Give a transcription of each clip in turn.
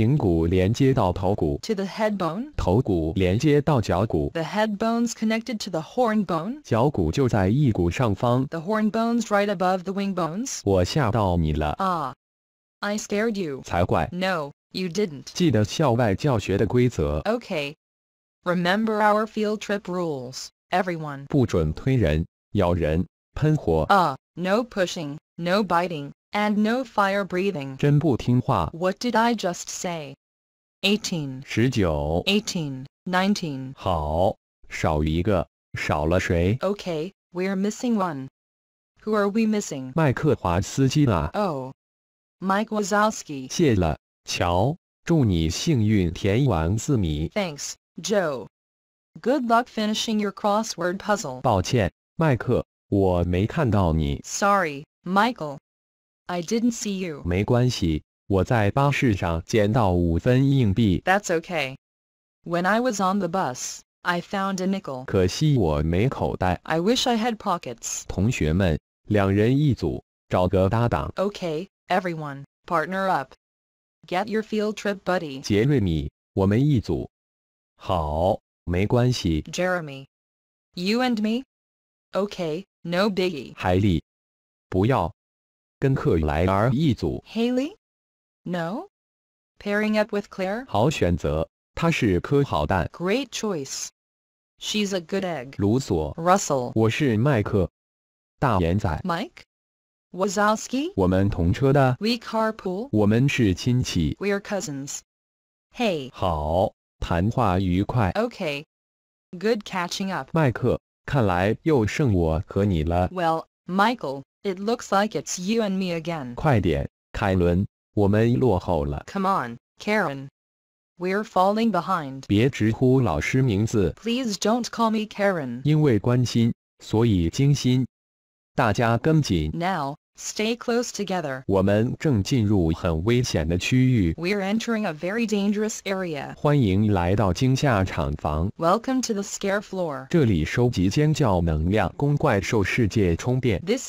颈骨连接到头骨，to the head bone；头骨连接到脚骨，the head bone's connected to the horn bone.，the horn bone's right above the wing I scared！No，you didn't。记得校外教学的规则。Okay. Remember our field trip rules, everyone. 不准推人、咬人、喷火。Ah, no pushing, no biting. And no fire breathing. 真不听话. What did I just say? 18. 19. 18. 19. okay, we we're missing one. Who are we missing? Oh, Mike Wazowski. Thanks, Joe. Good luck finishing your crossword puzzle. Sorry, Michael. I didn't see you. That's okay. When I was on the bus, I found a nickel. I wish I had pockets. Okay, everyone, partner up. Get your field trip buddy. Jeremy. you and me. Okay, no biggie. 海里，不要。Haley, No. Pairing up with Claire? Great choice. She's a good egg. Russell. 卢索。Russell. Mike Wazowski? We carpool. we are cousins. Hey. Okay. Good catching up. Well, Michael. It looks like it's you and me again. 快点，凯伦，我们落后了。Come on, Karen. We're falling behind. 别直呼老师名字，Please don't call me Karen. 因为关心，所以精心。大家跟紧。Now, Stay close together. we are entering a very dangerous area. Welcome to the scare floor. This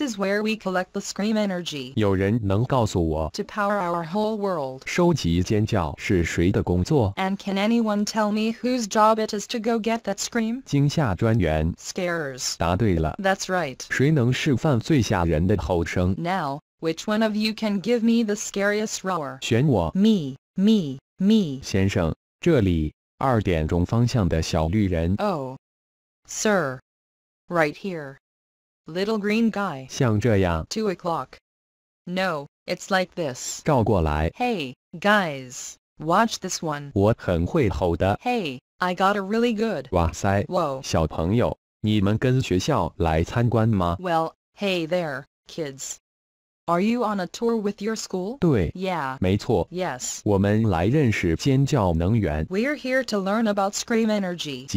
is where we collect the scream energy. to power our whole world. 收集尖叫是谁的工作？And can anyone tell me whose job it is to go get that scream? 惊吓专员。Scarers. That's right. 谁能示范最吓人的吼声？now, which one of you can give me the scariest roar? 选我。Me, me, me. 先生，这里，二点钟方向的小绿人。Oh, sir, right here. Little green guy. 像这样。Two o'clock. No, it's like this. 照过来。Hey, guys, watch this one. 我很会吼的。Hey, I got a really good. 哇塞。Whoa. 小朋友，你们跟学校来参观吗？Well, hey there, kids. Are you on a tour with your school? we are here to learn about scream Energy.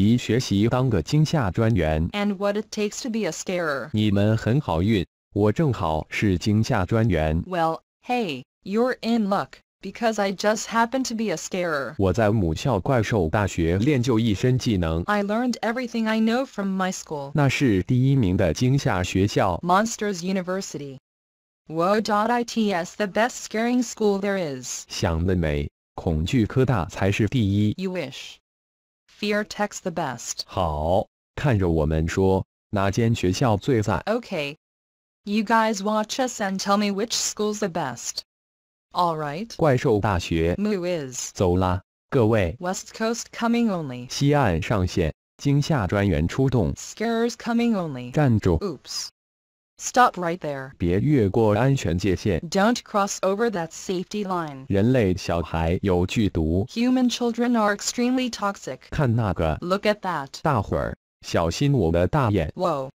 And what it takes to be a scarer. Well, hey, you're in luck. Because I just happen to be a scarer. I learned everything I know from my school. Monsters University. Woe.its the best scaring school there You wish. Fear Tech's the best. Okay, You guys watch us and tell me which school's the best. All Moo is. West Coast coming only. 西岸上线，惊吓专员出动。Scares coming only. Oops. Stop right there. do not cross over that safety line. Human children are extremely toxic. Look at that. Whoa!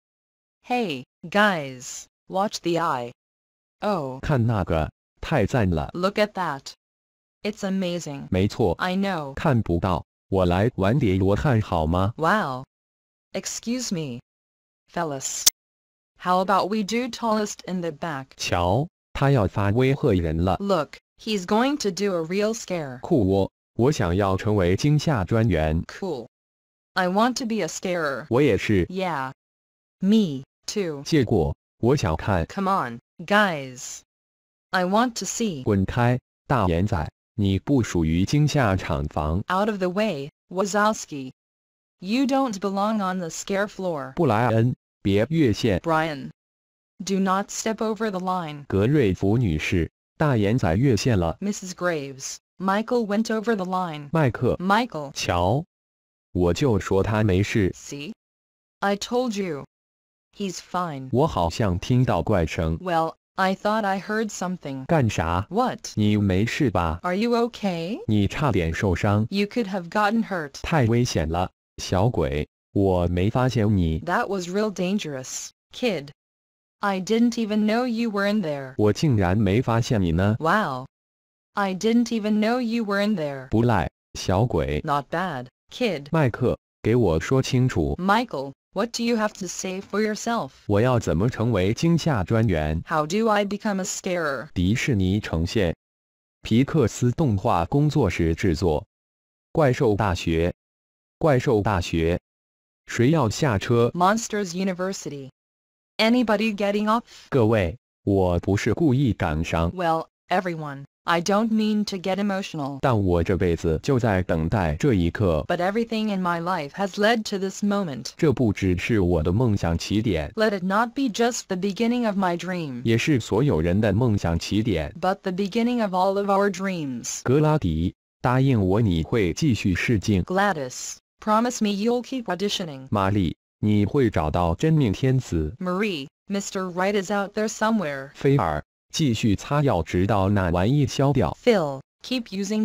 Hey, guys, watch the eye. Oh. Look at that. It's amazing. I know. Wow! Excuse me, fellas. How about we do tallest in the back? 瞧，他要发威吓人了。Look, he's going to do a real scare. 酷我，我想要成为惊吓专员。Cool. I want to be a scarer. 我也是。Yeah. Me too. 结果，我想看。Come on, guys. I want to see. 滚开，大眼仔，你不属于惊吓厂房。Out of the way, Wazowski. You don't belong on the scare floor. 布莱恩。Brian, do not step over the line. Mrs. Graves, Michael went over the line. Michael, See I told you, he's fine. Well I thought I heard something. Are you okay? You could have gotten hurt. 太危险了，小鬼。that was real dangerous, kid. I didn't even know you were in there. Wow. I didn't even know you were in there. Not bad, kid. Michael, what do you have to say for yourself? How do I become a scarer? 迪士尼呈现，皮克斯动画工作室制作，《怪兽大学》，《怪兽大学》。Monsters University. Anybody getting off? Well, everyone. I don't mean to get emotional. But everything in my life has led to this moment. Let it not be just the beginning of my dream. But the beginning of all of our dreams. 格拉迪，答应我你会继续试镜。Gladys. Promise me you'll keep auditioning. Marie. Mr. Wright is out there somewhere. Phil, keep using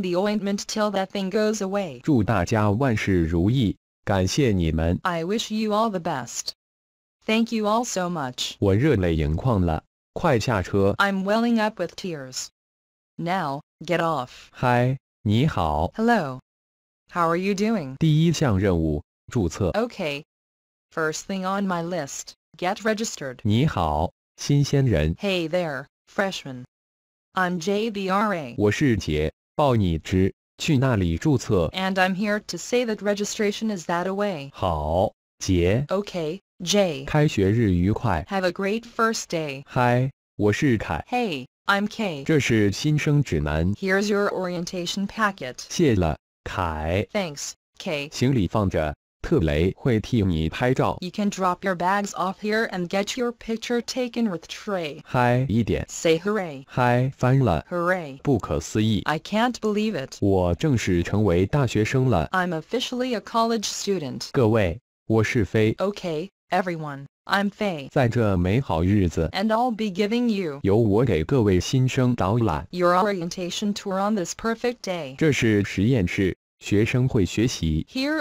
the ointment till that thing goes away. I wish you all the best. Thank you all so much. i am welling up with tears. Now, get off. Hi, hello. How are you doing? 第一项任务，注册。Okay. First thing on my list, get registered. Hey there, freshman. I'm JBRA. 我是杰，报你知，去那里注册。And I'm here to say that registration is that away. 好，杰。Okay, J. 开学日愉快。Have a great first day. 嗨，我是凯。Hey, I'm K. 这是新生指南。Here's your orientation packet. 谢了。凯。Thanks, K. 行李放着，特雷会替你拍照。You can drop your bags off here and get your picture taken with Trey. 嗨一点。Say hooray. 嗨翻了。Hooray. 不可思议。I can't believe it. 我正式成为大学生了。I'm officially a college student. 各位，我是飞。Okay, everyone. I'm Faye. And i I'll be giving you your orientation tour on this perfect day. Here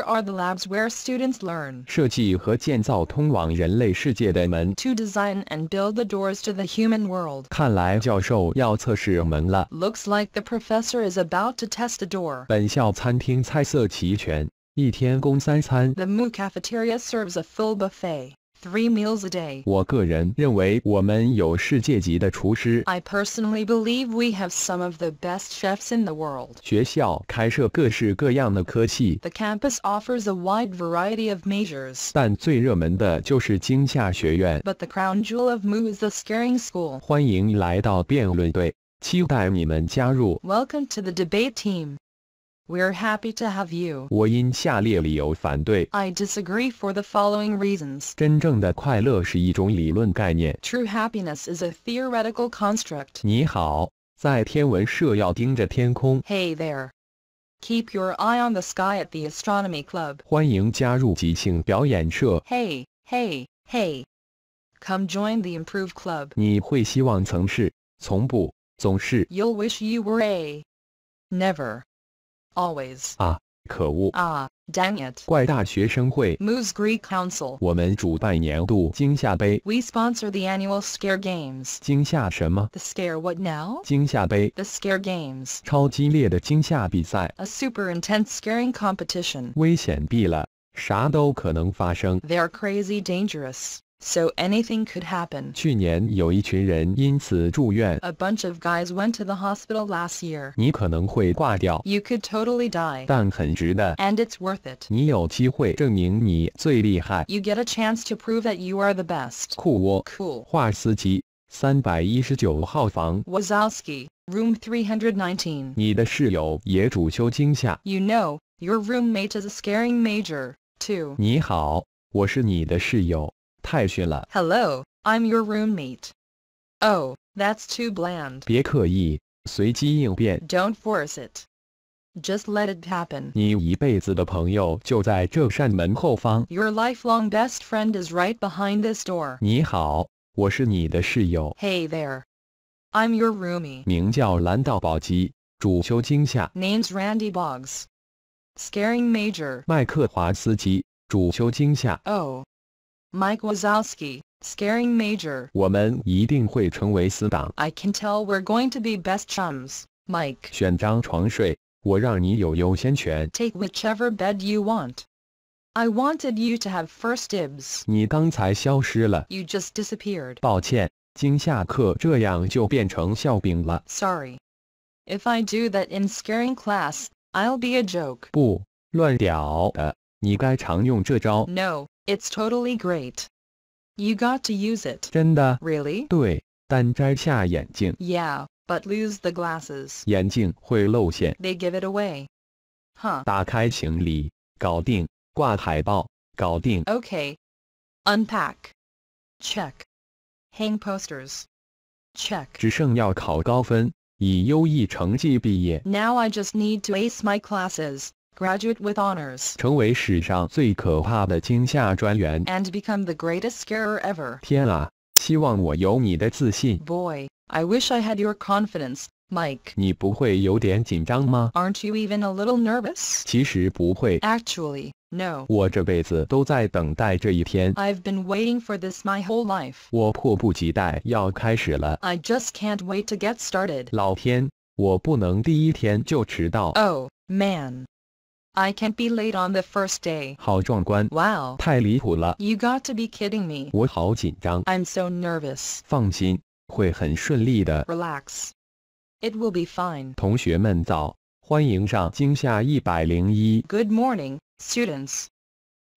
are the labs where students learn 设计和建造通往人类世界的门。to design and build the doors to the human world. Looks like the professor is about to test a door. The Mu cafeteria serves a full buffet three meals a day. I personally believe we have some of the best chefs in the world. The campus offers a wide variety of majors. But the crown jewel of MU is the scaring school. Welcome to the debate team. We're happy to have you. I disagree for the following reasons. True happiness is a theoretical construct. Hey there. Keep your eye on the sky at the astronomy club. 欢迎加入即兴表演社。Hey, hey, hey. Come join the improve club. you will wish you were a, never. Always. Ah, 啊，可恶。啊，Dang it！怪大学生会。Moose Greek Council。我们主办年度惊吓杯。We sponsor the annual Scare Games。惊吓什么？The Scare What Now？惊吓杯。The Scare Games。超激烈的惊吓比赛。A super intense scaring competition。危险毙了，啥都可能发生。They're crazy dangerous so anything could happen. A bunch of guys went to the hospital last year. You could totally die. And it's worth it. You get a chance to prove that you are the best. 酷我。Cool. Wazowski, room 319. You know, your roommate is a scaring major, too. Hello, i I'm your roommate. Oh, that's too bland. do not force it. Just let it happen. Your lifelong best friend is right behind this door. hey there. I'm your roomie. name's Randy Boggs. Scaring major. oh, Mike Wazowski, scaring Major. 我们一定会成为死党。I can tell we're going to be best chums, Mike. 选张床睡，我让你有优先权。Take whichever bed you want. I wanted you to have first dibs. 你刚才消失了。You just disappeared. Sorry. If I do that in scaring class, I'll be a joke. 不，乱屌的，你该常用这招。No. It's totally great. You got to use it. 真的 Really? glasses. Yeah, but lose the glasses. 眼镜会露馅。They give it away. Huh. 打开行李，搞定。挂海报，搞定。Okay. Unpack. Check. Hang posters. Check. 只剩要考高分，以优异成绩毕业。Now I just need to ace my classes graduate with honors 成为史上最可怕的惊吓专员 and become the greatest scarer ever 天啊，希望我有你的自信 Boy, I wish I had your confidence, Mike 你不会有点紧张吗 Aren't you even a little nervous? 其实不会 Actually, no 我这辈子都在等待这一天 have been waiting for this my whole life 我迫不及待要开始了 just can't wait to get started 老天，我不能第一天就迟到 Oh, man I can't be late on the first day. You got to be kidding me. i am so nervous. Relax, it will be fine. Good morning, students.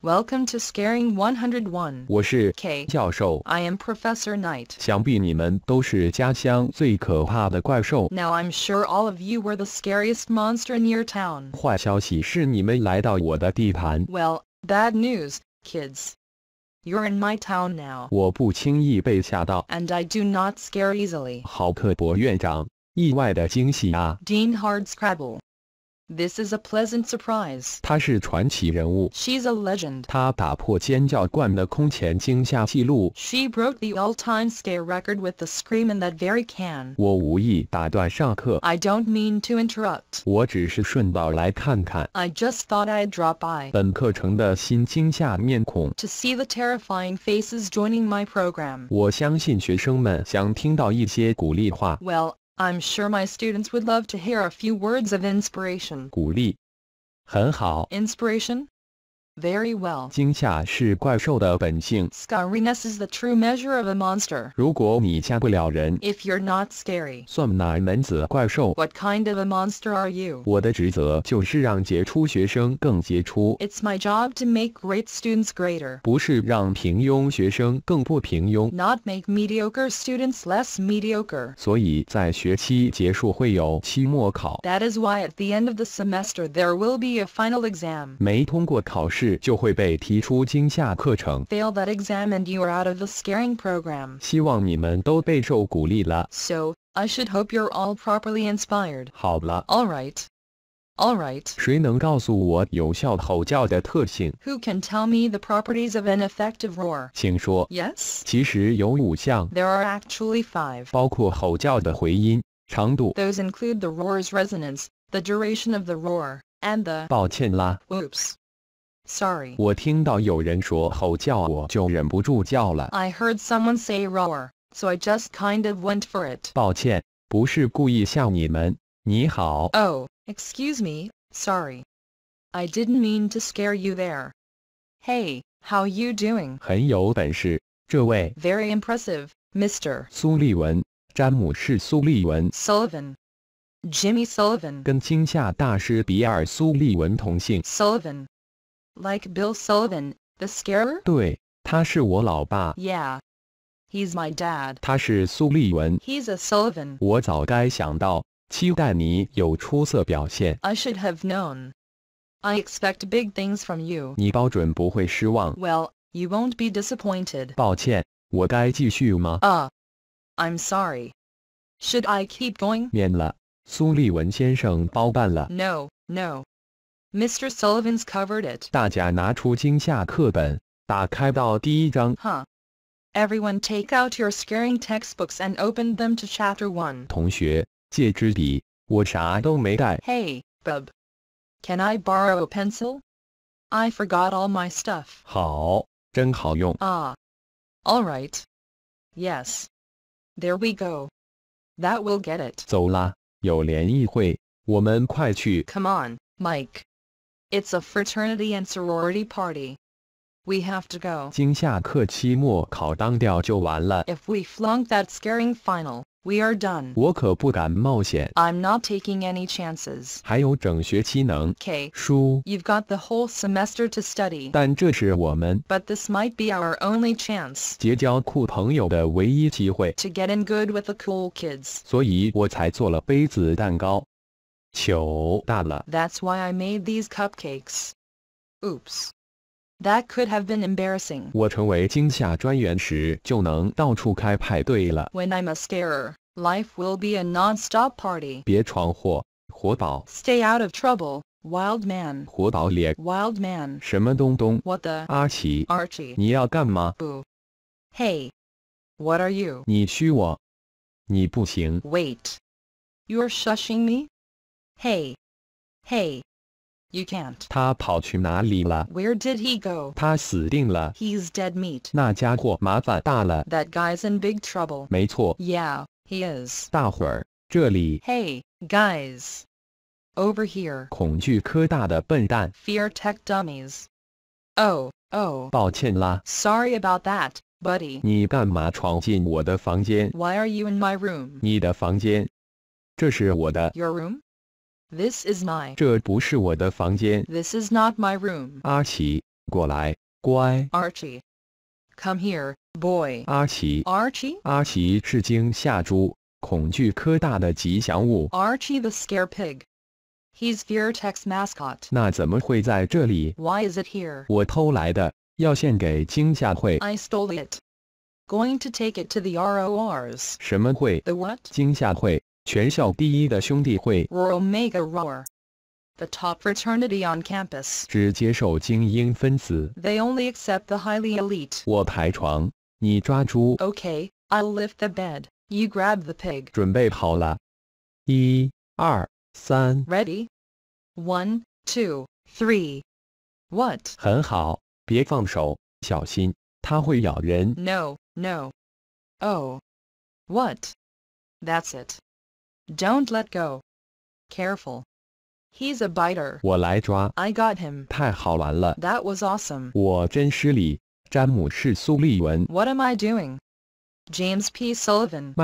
Welcome to Scaring 101。我是 K I am Professor Now i I'm sure all of you were the scariest monster in your Well, bad news, kids. You're in my town And I do not scare easily。好，克伯院长，意外的惊喜啊！Dean Hardscrabble。this is a pleasant surprise. She's a legend. She broke the all-time scare record with the scream in that very can. I do don't mean to interrupt. I just thought I'd drop by. To see the terrifying faces joining my program. Well, I'm sure my students would love to hear a few words of inspiration. Very well. 惊吓是怪兽的本性。Scariness is the true measure of a monster. If you you're not scary, what kind of a monster are you？我的职责就是让杰出学生更杰出。It's my job to make great students greater, not make mediocre students less mediocre。所以在学期结束会有期末考。That is why at the end of the semester there will be a final exam. exam。没通过考试。试就会被踢出惊吓课程。Fail that exam and you are out of the scaring program. 希望你们都备受鼓励了。So I should hope you're all properly inspired. 好了。All right. All right. 谁能告诉我有效吼叫的特性？Who can tell me the properties of an effective roar？请说。Yes. 其实有五项。There are actually five. 包括吼叫的回音、长度。Those include the roar's resonance, the duration of the roar, and the. 抱歉啦。Whoops. Sorry. I heard someone say roar, so I just kind of went for it. Oh, excuse me. Sorry. I didn't mean to scare you there. Hey, how you doing? Very impressive, Mr. Sullivan. Jimmy Sullivan. 跟惊吓大师比尔·苏利文同姓。Sullivan. Like Bill Sullivan, the scarer? Yeah, He's my dad. He's a Sullivan. I should have known. I expect big things from you. Well, you won't be disappointed. Ah, i I'm sorry. Should I keep going? No, no. Mr. Sullivan's covered it. Huh. Everyone take out your scaring textbooks and open them to chapter 1. Hey, bub. Can I borrow a pencil? I forgot all my stuff. 好，真好用。Ah. All right. Yes. There we go. That will get it. Come on, Mike. It's a fraternity and sorority party. We have to go. If we flunk that scaring final, we are done. i am not taking any chances. 还有整学期能 have got the whole semester to study. 但这是我们 But this might be our only chance. To get in good with the cool kids. 所以我才做了杯子蛋糕。Qiu That's why I made these cupcakes. Oops. That could have been embarrassing. When i I'm a scarer, life will be a non-stop party. Stay out of trouble, wild man. 活宝脸。Wild man. 什么东东？What the？阿奇。Archie. 你要干嘛？Boo. Hey. What are you? 你虚我。你不行。Wait. You're shushing me? Hey! Hey! You can't. 他跑去哪里了? Where did he go? He's dead meat. That guy's in big trouble. Yeah, he is. Hey, guys. Over here. Fear tech dummies. Oh, oh. Sorry about that, buddy. 你干嘛闯进我的房间? Why are you in my room? 你的房间。这是我的。Your room? This is my. 这不是我的房间. This is not my room. Archie, come here, boy. Archie, 阿奇。Archie. Archie the scare pig. He's Virtex mascot. 那怎么会在这里？Why is it here? 我偷来的，要献给惊吓会. I stole it. Going to take it to the RORs. R S. 什么会？The what? 惊吓会。全校第一的兄弟会 Omega Roar。The top fraternity on campus 只接受精英分子。They only accept the highly elite。我抬床，你抓猪。Okay, I'll lift the bed. You grab the pig. 准备好了，一、二、三。Ready? One, two, three. What? 很好，别放手，小心，它会咬人。No, no. Oh. What? That's it. Don't let go. Careful. He's a biter. I got him. That was awesome. 我真失礼。詹姆士·苏利文。What am I doing? James P. you. Listen.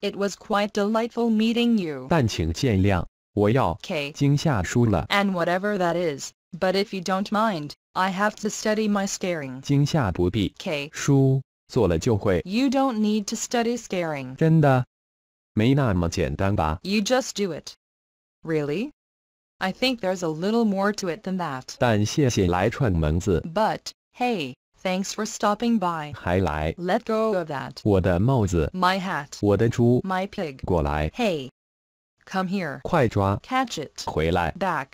it was quite delightful meeting you. 但请见谅，我要 K And whatever that is, but if you don't mind, I have to study my staring. 惊吓不必 K 输，做了就会。You don't need to study scaring.？You just do it. Really? I think there's a little more to it than that. 但谢谢来串门子。But hey. Thanks for stopping by. 还来。Let go of that. 我的帽子。My hat. 我的猪。My pig. 过来。Hey. Come here. 快抓。Catch it. 回来。Back.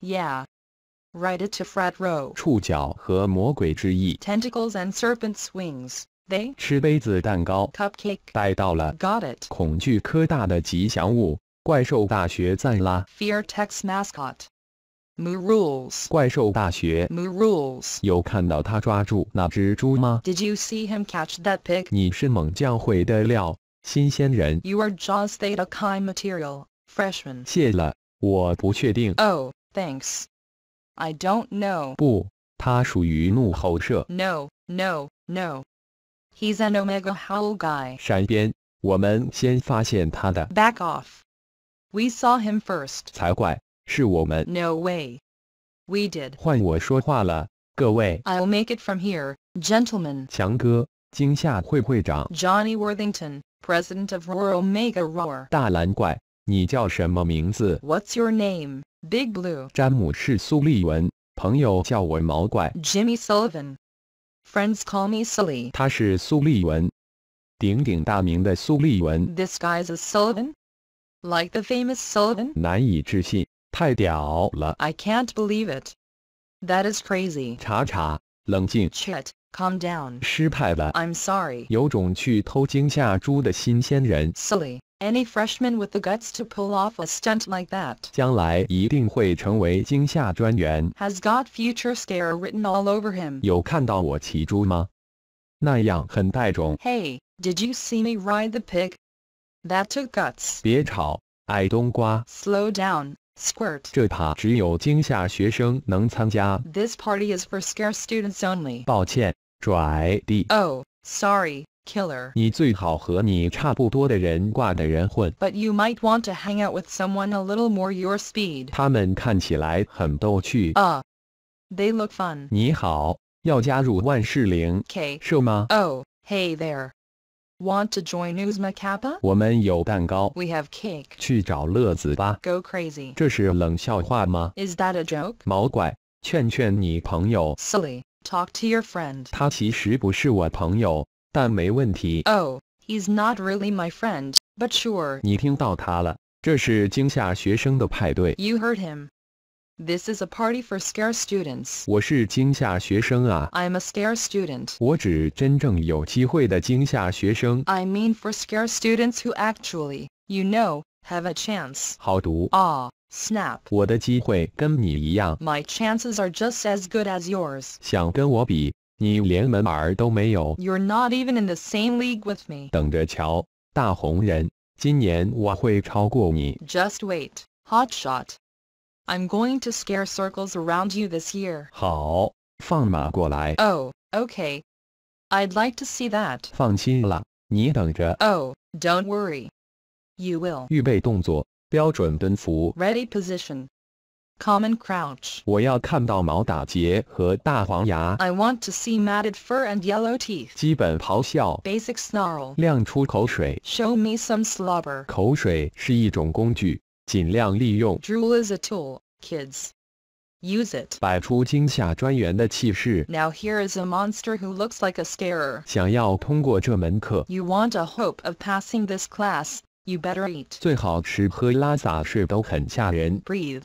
Yeah right it to frat row 触角和魔鬼之翼 tentacles and serpent wings they 吃杯子蛋糕 cupcake 逮到了 got it 恐惧科大的吉祥物怪兽大学赞拉 fear tech's mascot Moo rules 怪兽大学 Moo rules 有看到他抓住那只猪吗 Did you see him catch that pig 你是猛将会的料新鲜人 You are Jaws Theta Chi material freshman 谢了我不确定 Oh thanks I don't know. 不，他属于怒吼社。No, no, no. He's an Omega Howl guy. 闪边，我们先发现他的。Back off. We saw him first. 才怪，是我们。No way. We did. 换我说话了，各位。I'll make it from here, gentlemen. 强哥，惊吓会会长。Johnny Worthington, president of Roar Omega Roar. What's your name? Big Blue. 詹姆士·苏利文，朋友叫我毛怪。Jimmy Sullivan. Friends call me Sully. 他是苏利文，鼎鼎大名的苏利文。This guy's a Sullivan. Like the famous Sullivan. can can't believe it. That is crazy. Calm down. 失败了。I'm sorry. 有种去偷惊吓猪的新鲜人。Silly any freshman with the guts to pull off a stunt like that has got future scare written all over him 有看到我骑猪吗？那样很带种 Hey, did you see me ride the pig? That took guts 别吵，矮冬瓜 Slow down, squirt This party is for scare students only 抱歉，拽弟 Oh, sorry killer. But you might want to hang out with someone a little more your speed. 他们看起来很逗趣。Uh, they look fun. 你好，要加入万事灵 K Oh, hey there. Want to join Uzma Kappa? We have cake. Go crazy. Is that a joke? Silly. Talk to your friend. 他其实不是我朋友。Oh, he's not really my friend, but sure. You heard him. This is a party for scare students. I am a scare student. I mean for scare students who actually, you know, have a chance. Ah, snap. 我的机会跟你一样。My chances are just as good as yours. 想跟我比，you are not even in the same league with me。等着瞧，大红人，今年我会超过你。Just wait, hotshot. I'm going to scare circles around you this year. 好，放马过来。Oh, okay. I'd like to see that. 放心了，你等着。Oh, don't worry. You will. 预备动作，标准蹲伏。Ready position. Common Crouch. I want to see matted fur and yellow teeth. Basic snarl. Show me some slobber. 口水是一种工具，尽量利用。Drool is a tool, kids. Use it. Now here is a monster who looks like a scarer. You want a hope of passing this class. You better eat. Breathe.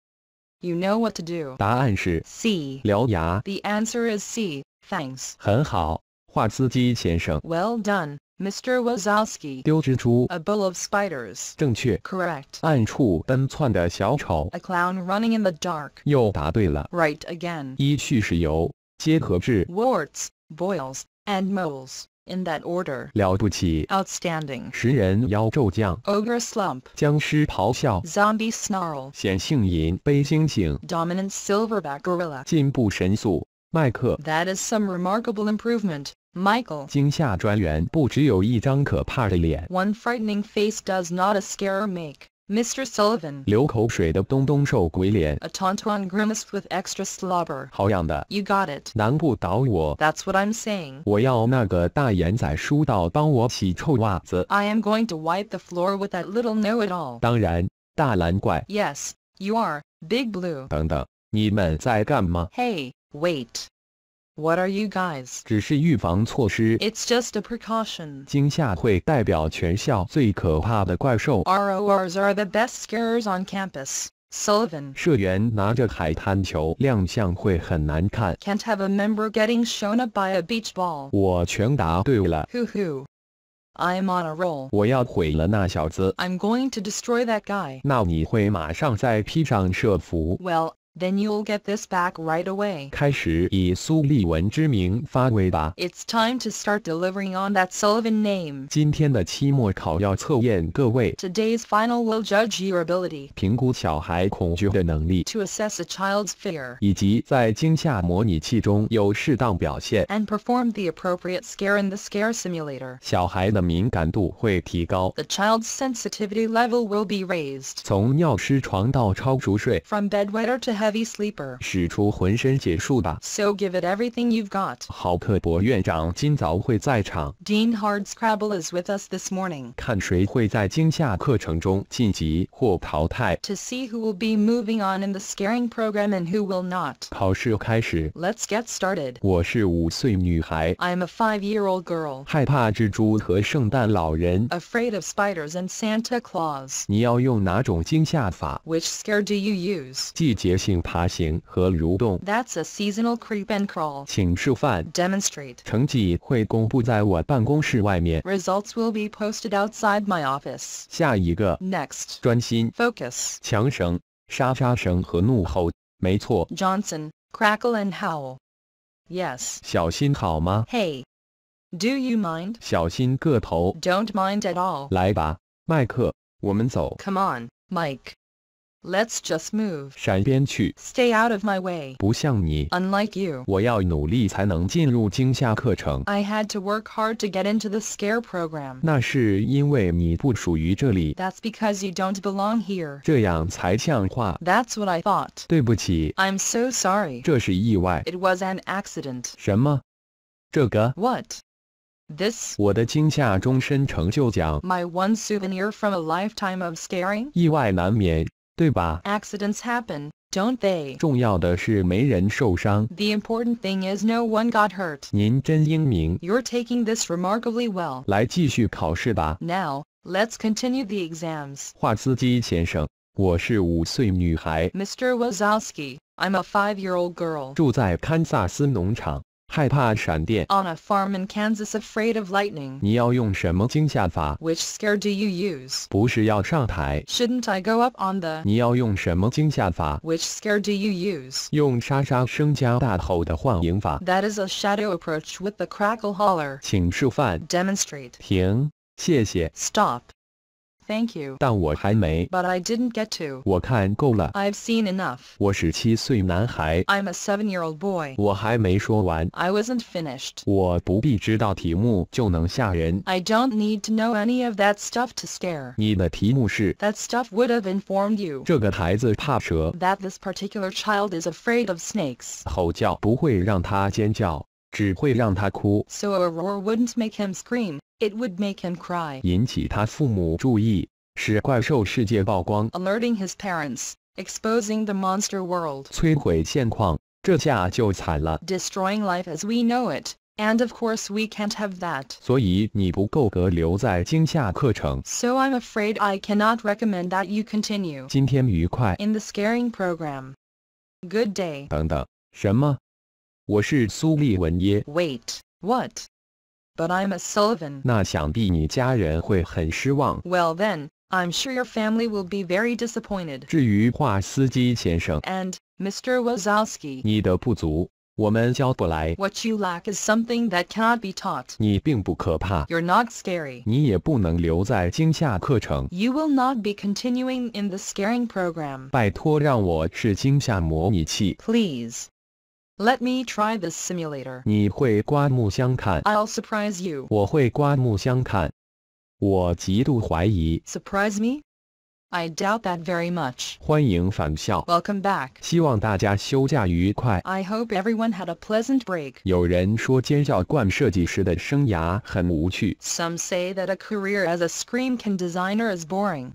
You know what to do. 答案是 C. The answer is C. Thanks. Well done, Mr. Wazowski. A bull of spiders. Correct. A clown running in the dark. Right again. 依序是由结合至 warts, boils, and moles. In that order. 了不起。Outstanding. ogre slump. zombie snarl. dominant silverback gorilla. That is some remarkable improvement. one frightening face does not a scare make. Mr. Sullivan. A tauntaun grimaced with extra slobber. You got it. That's what I'm saying. I am going to wipe the floor with that little know-it-all. all Yes, you are, Big Blue. 等等，你们在干嘛？Hey, wait. What are you guys? It's just a precaution. R.O.R.s are the best scares on campus. Sullivan. can not have a member getting shown up by a beach ball. 我全答对了。Hoo hoo. I'm on a roll. 我要毁了那小子。I'm going to destroy that guy. 那你会马上在披上社服。Well, then you'll get this back right away. It's time to start delivering on that Sullivan name. Today's final will judge your ability. to assess a child's fear. and perform the appropriate scare in the scare simulator. The child's sensitivity level will be raised. From bedwetter to heavy sleeper. 使出浑身解数吧。So give it everything you've got. 豪特伯院长今早会在场。Dean Hardscrabble is with us this morning. 看谁会在惊吓课程中晋级或淘汰。To see who will be moving on in the scaring program and who will not. 考试开始。Let's get started. 我是五岁女孩。I'm a five-year-old girl. 害怕蜘蛛和圣诞老人。Afraid of spiders and Santa Claus. 你要用哪种惊吓法？Which scare do you use? 季节性。性爬行和蠕动。That's a seasonal creep and crawl. 请示范。Demonstrate. 成绩会公布在我办公室外面。Results will be posted outside my office. 下一个。Next. 专心。Focus. 强声、沙沙声和怒吼。没错。Johnson, crackle and howl. Yes. 小心好吗？Hey. Do you mind? 小心个头。Don't mind at all. 来吧，麦克，我们走。Come on, Mike. Let's just move. Stay out of my way. Unlike you. I had to work hard to get into the scare program. That's because you don't belong here. That's what I thought. i am so sorry. 这是意外。It was an accident. What? This My one souvenir from a lifetime of scaring. 意外难免。Accidents happen, don't they？重要的是没人受伤。The important thing is no one got hurt. you are taking this remarkably well. Now, let let's continue the exams. Mr. Wazowski, I'm a five-year-old girl。住在堪萨斯农场。on a farm in Kansas, afraid of lightning. Which scare do you use? should not I go up on the? Which scare do you use? That is a shadow approach with the crackle holler. 请示范。Demonstrate. Stop Thank you. But I didn't get to. i have seen enough. i am a seven-year-old boy. I was wasn't finished. I do don't need to know any of that stuff to scare. That stuff would have informed you. That this particular child is afraid of snakes. 吼叫不会让他尖叫，只会让他哭。So a roar wouldn't make him scream. It would make him cry. 引起他父母注意，使怪兽世界曝光。Alerting his parents, exposing the monster world. 摧毁现况，这下就惨了。Destroying life as we know it. And of course we can't have that. So i I'm afraid I cannot recommend that you continue. In the scaring program. Good day. Wait, what? but I'm a Sullivan. 那想必你家人会很失望。Well then, I'm sure your family will be very disappointed. and Mr. What you lack is something that cannot be taught. you are not scary. You will not be continuing in the scaring program. Please. Let me try this simulator. 你会刮目相看。I'll surprise you. Surprise me? I doubt that very much. Welcome back. I hope everyone had a pleasant break. Some say that a career as a scream can designer is boring.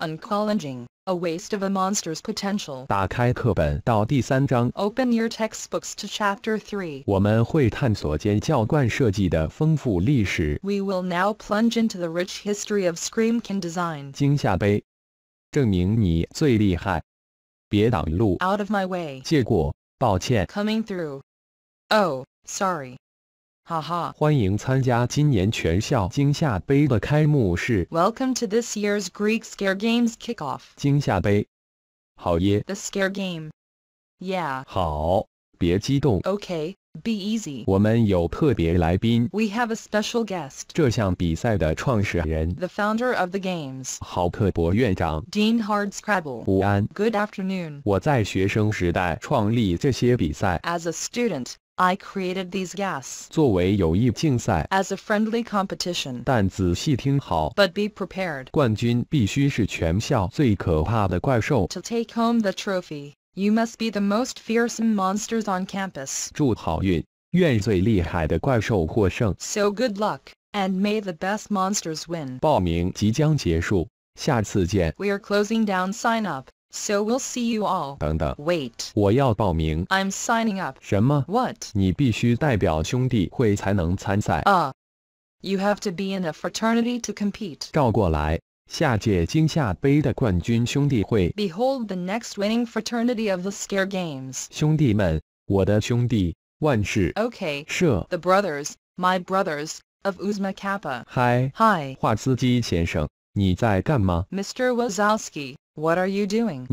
Unchallenging. A waste of a monster's potential. Open your textbooks to Chapter Three. We will now plunge into the rich history of Screamkin design. 惊吓杯，证明你最厉害。别挡路。Out of my way. 借过，抱歉。Coming through. Oh, sorry. 哈哈！欢迎参加今年全校惊吓杯的开幕式。Welcome to this year's Greek Scare Games kickoff。惊吓杯，好耶。The Scare Game，yeah。好，别激动。Okay。Be easy. We have a special guest. the founder of the games. 豪克伯院长。Dean Hardscrabble. good afternoon. 我在学生时代创立这些比赛。As a student. I created these gas 作为友谊竞赛 as a friendly But be prepared，冠军必须是全校最可怕的怪兽 to take home the trophy。you must be the most fearsome monsters on campus. 祝好运，愿最厉害的怪兽获胜。So good luck, and may the best monsters win. 报名即将结束，下次见。We are closing down sign up, so we'll see you all. 等等，Wait，我要报名。I'm signing up. you have to be in a fraternity to compete. 照过来。Behold the next winning fraternity of the Scare Games。兄弟们，我的兄弟，万事。Okay。社。The brothers, my brothers of Uzma Wozalski, Wazowski。What are you doing?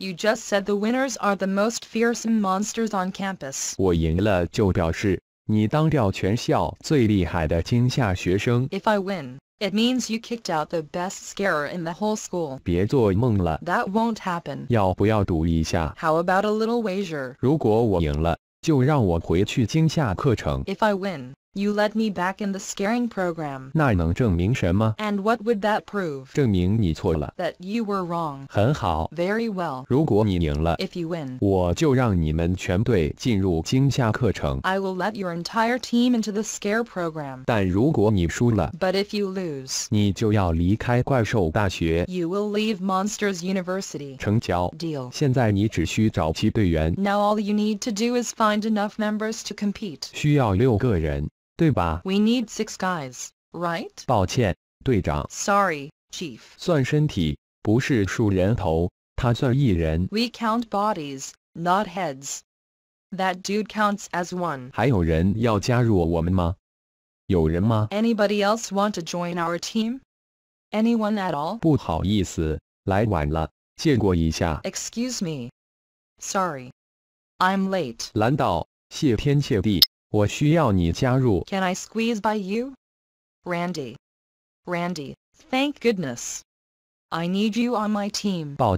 You just said the winners are the most fearsome monsters on campus. 我赢了就表示你当掉全校最厉害的惊吓学生。If I win, it means you kicked out the best s c a r e r in the whole school。别做梦了。That won't happen。要不要赌一下？How about a little wager？如果我赢了，就让我回去惊吓课程。If I win。You let me back in the scaring program. 那能证明什么? And what would that prove? 证明你错了. That you were wrong. 很好. Very well. 如果你赢了, if you win, 我就让你们全队进入惊吓课程. I will let your entire team into the scare program. 但如果你输了, but if you lose, 你就要离开怪兽大学. You will leave Monsters University. 成交. Deal. 现在你只需找齐队员. Now all you need to do is find enough members to compete. 需要六个人。we need six guys, right? Sorry, chief. 算身体，不是数人头，他算一人。We count bodies, not heads. That dude counts as one. Anybody else want to join our team? Anyone at all? Excuse me. Sorry. I'm late. Can I squeeze by you? Randy. Randy, thank goodness. I need you on my team. Oh,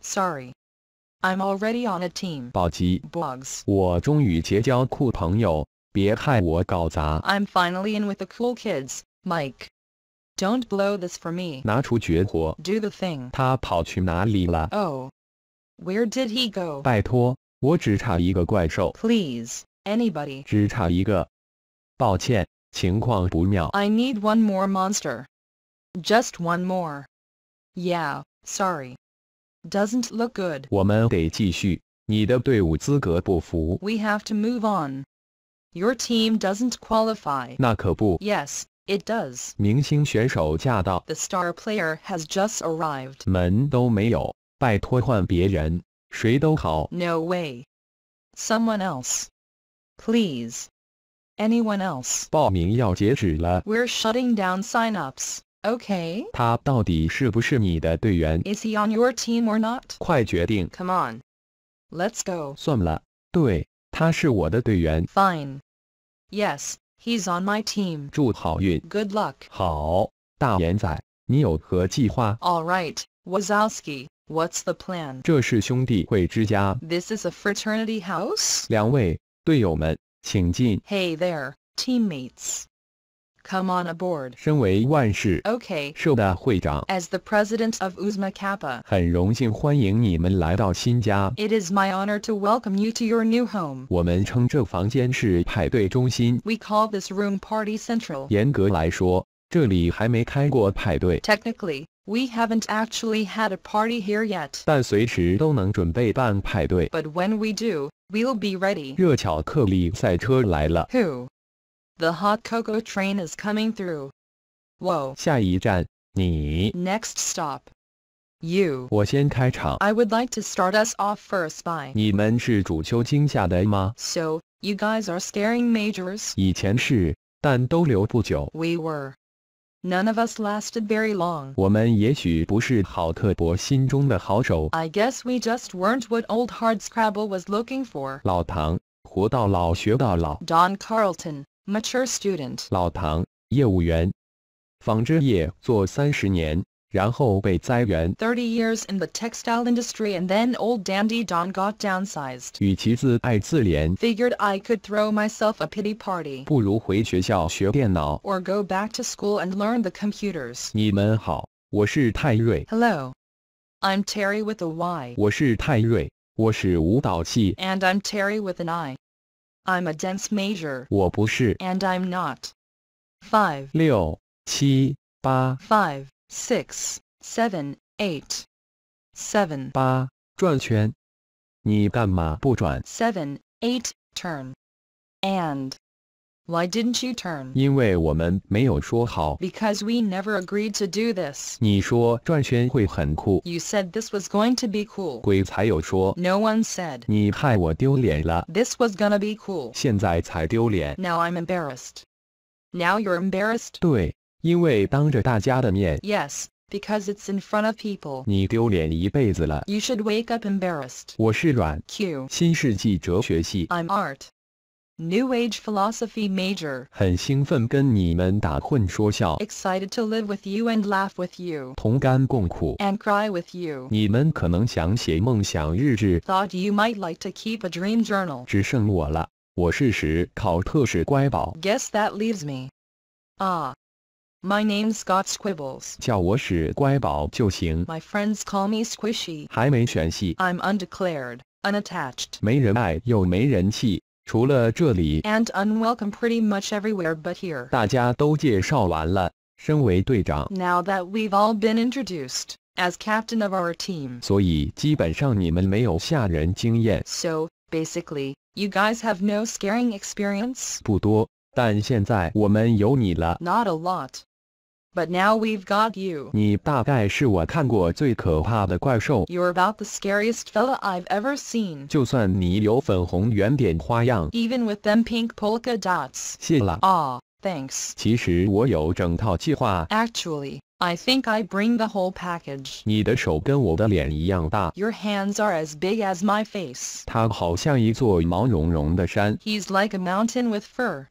Sorry. I'm already on a team. 宝吉 Bugs. i am finally in with the cool kids, Mike. Don't blow this for me. 拿出绝活。Do the thing. 他跑去哪里了？Oh. Where did he go? 拜托，Please, anybody. I need one more monster. Just one more. Yeah, sorry. Doesn't look good. We have to move on. Your team doesn't qualify. Yes, it does. The star player has just arrived. 门都没有，拜托换别人。no way. Someone else. Please. Anyone else. we are shutting down sign-ups. Okay. Is he on your team or not? Come on. Let's go. Fine Yes, he's on my team. Good luck. Alright, Wazowski. What's the plan? This is a fraternity house. Hey there, teammates. Come on aboard. 身为万事 OK the president of Uzma it is my honor to welcome you to your new home. We call this room Party Central. Technically, we haven't actually had a party here yet. But when we do, we'll be ready. Who? The hot cocoa train is coming through. Whoa. Next stop. You. I would like to start us off first by. So, you guys are scaring majors. We were. None of us lasted very long. I guess we just weren't what old Hardscrabble was looking for. Don Carlton, mature student. 老唐，业务员，纺织业做三十年。然后被裁员。Thirty years in the textile industry and then old dandy Don got downsized. 与其自爱自怜，Figured I could throw myself a pity party. 不如回学校学电脑，Or go back to school and learn the computers. 你们好，我是泰瑞。Hello, I'm Terry with a Y. 我是泰瑞，我是舞蹈系。And I'm Terry with an I. I'm a dance major. 我不是。And I'm not. Five. 六七八。Five six, seven, Seven, 八，转圈。你干嘛不转？Seven, eight, turn. And. Why didn't you turn? 因为我们没有说好。Because we never agreed to do this. 你说转圈会很酷。You said this was going to be cool. 鬼才有说。No one said. 你害我丢脸了。This was gonna be cool. 现在才丢脸。Now I'm embarrassed. Now you're embarrassed. 对，yes, because it's in front of people. You should wake up embarrassed. 我是阮。Q. 新世纪哲学系。I'm Art. New Age Philosophy major. Excited to live with you and laugh with you. and cry with you. Thought you might like to keep a dream journal. Guess that leaves me. Ah. My name's Scott Squibbles. My friends call me Squishy. i am undeclared, unattached. And unwelcome pretty much everywhere but here. Now that we've all been introduced as captain of our team. So basically, you guys have no scaring experience. Not a lot. But now we've got you. you are about the scariest fella I've ever seen. Even with them pink polka dots. 谢了。Ah, thanks. Actually, I think I bring the whole package. Your hands are as big as my face. He's like a mountain with fur.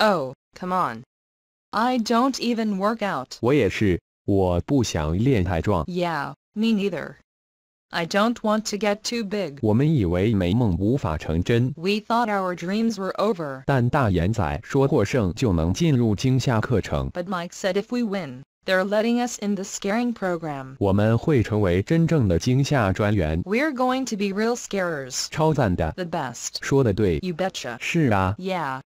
Oh, come on. I don't even work out. Yeah, me neither. I don't want to get too big. We thought our dreams were over. But Mike said if we win, they're letting us in the scaring program. 我们会成为真正的惊吓专员。are going to be real scarers. 超赞的。The best. You betcha. 是啊。Yeah.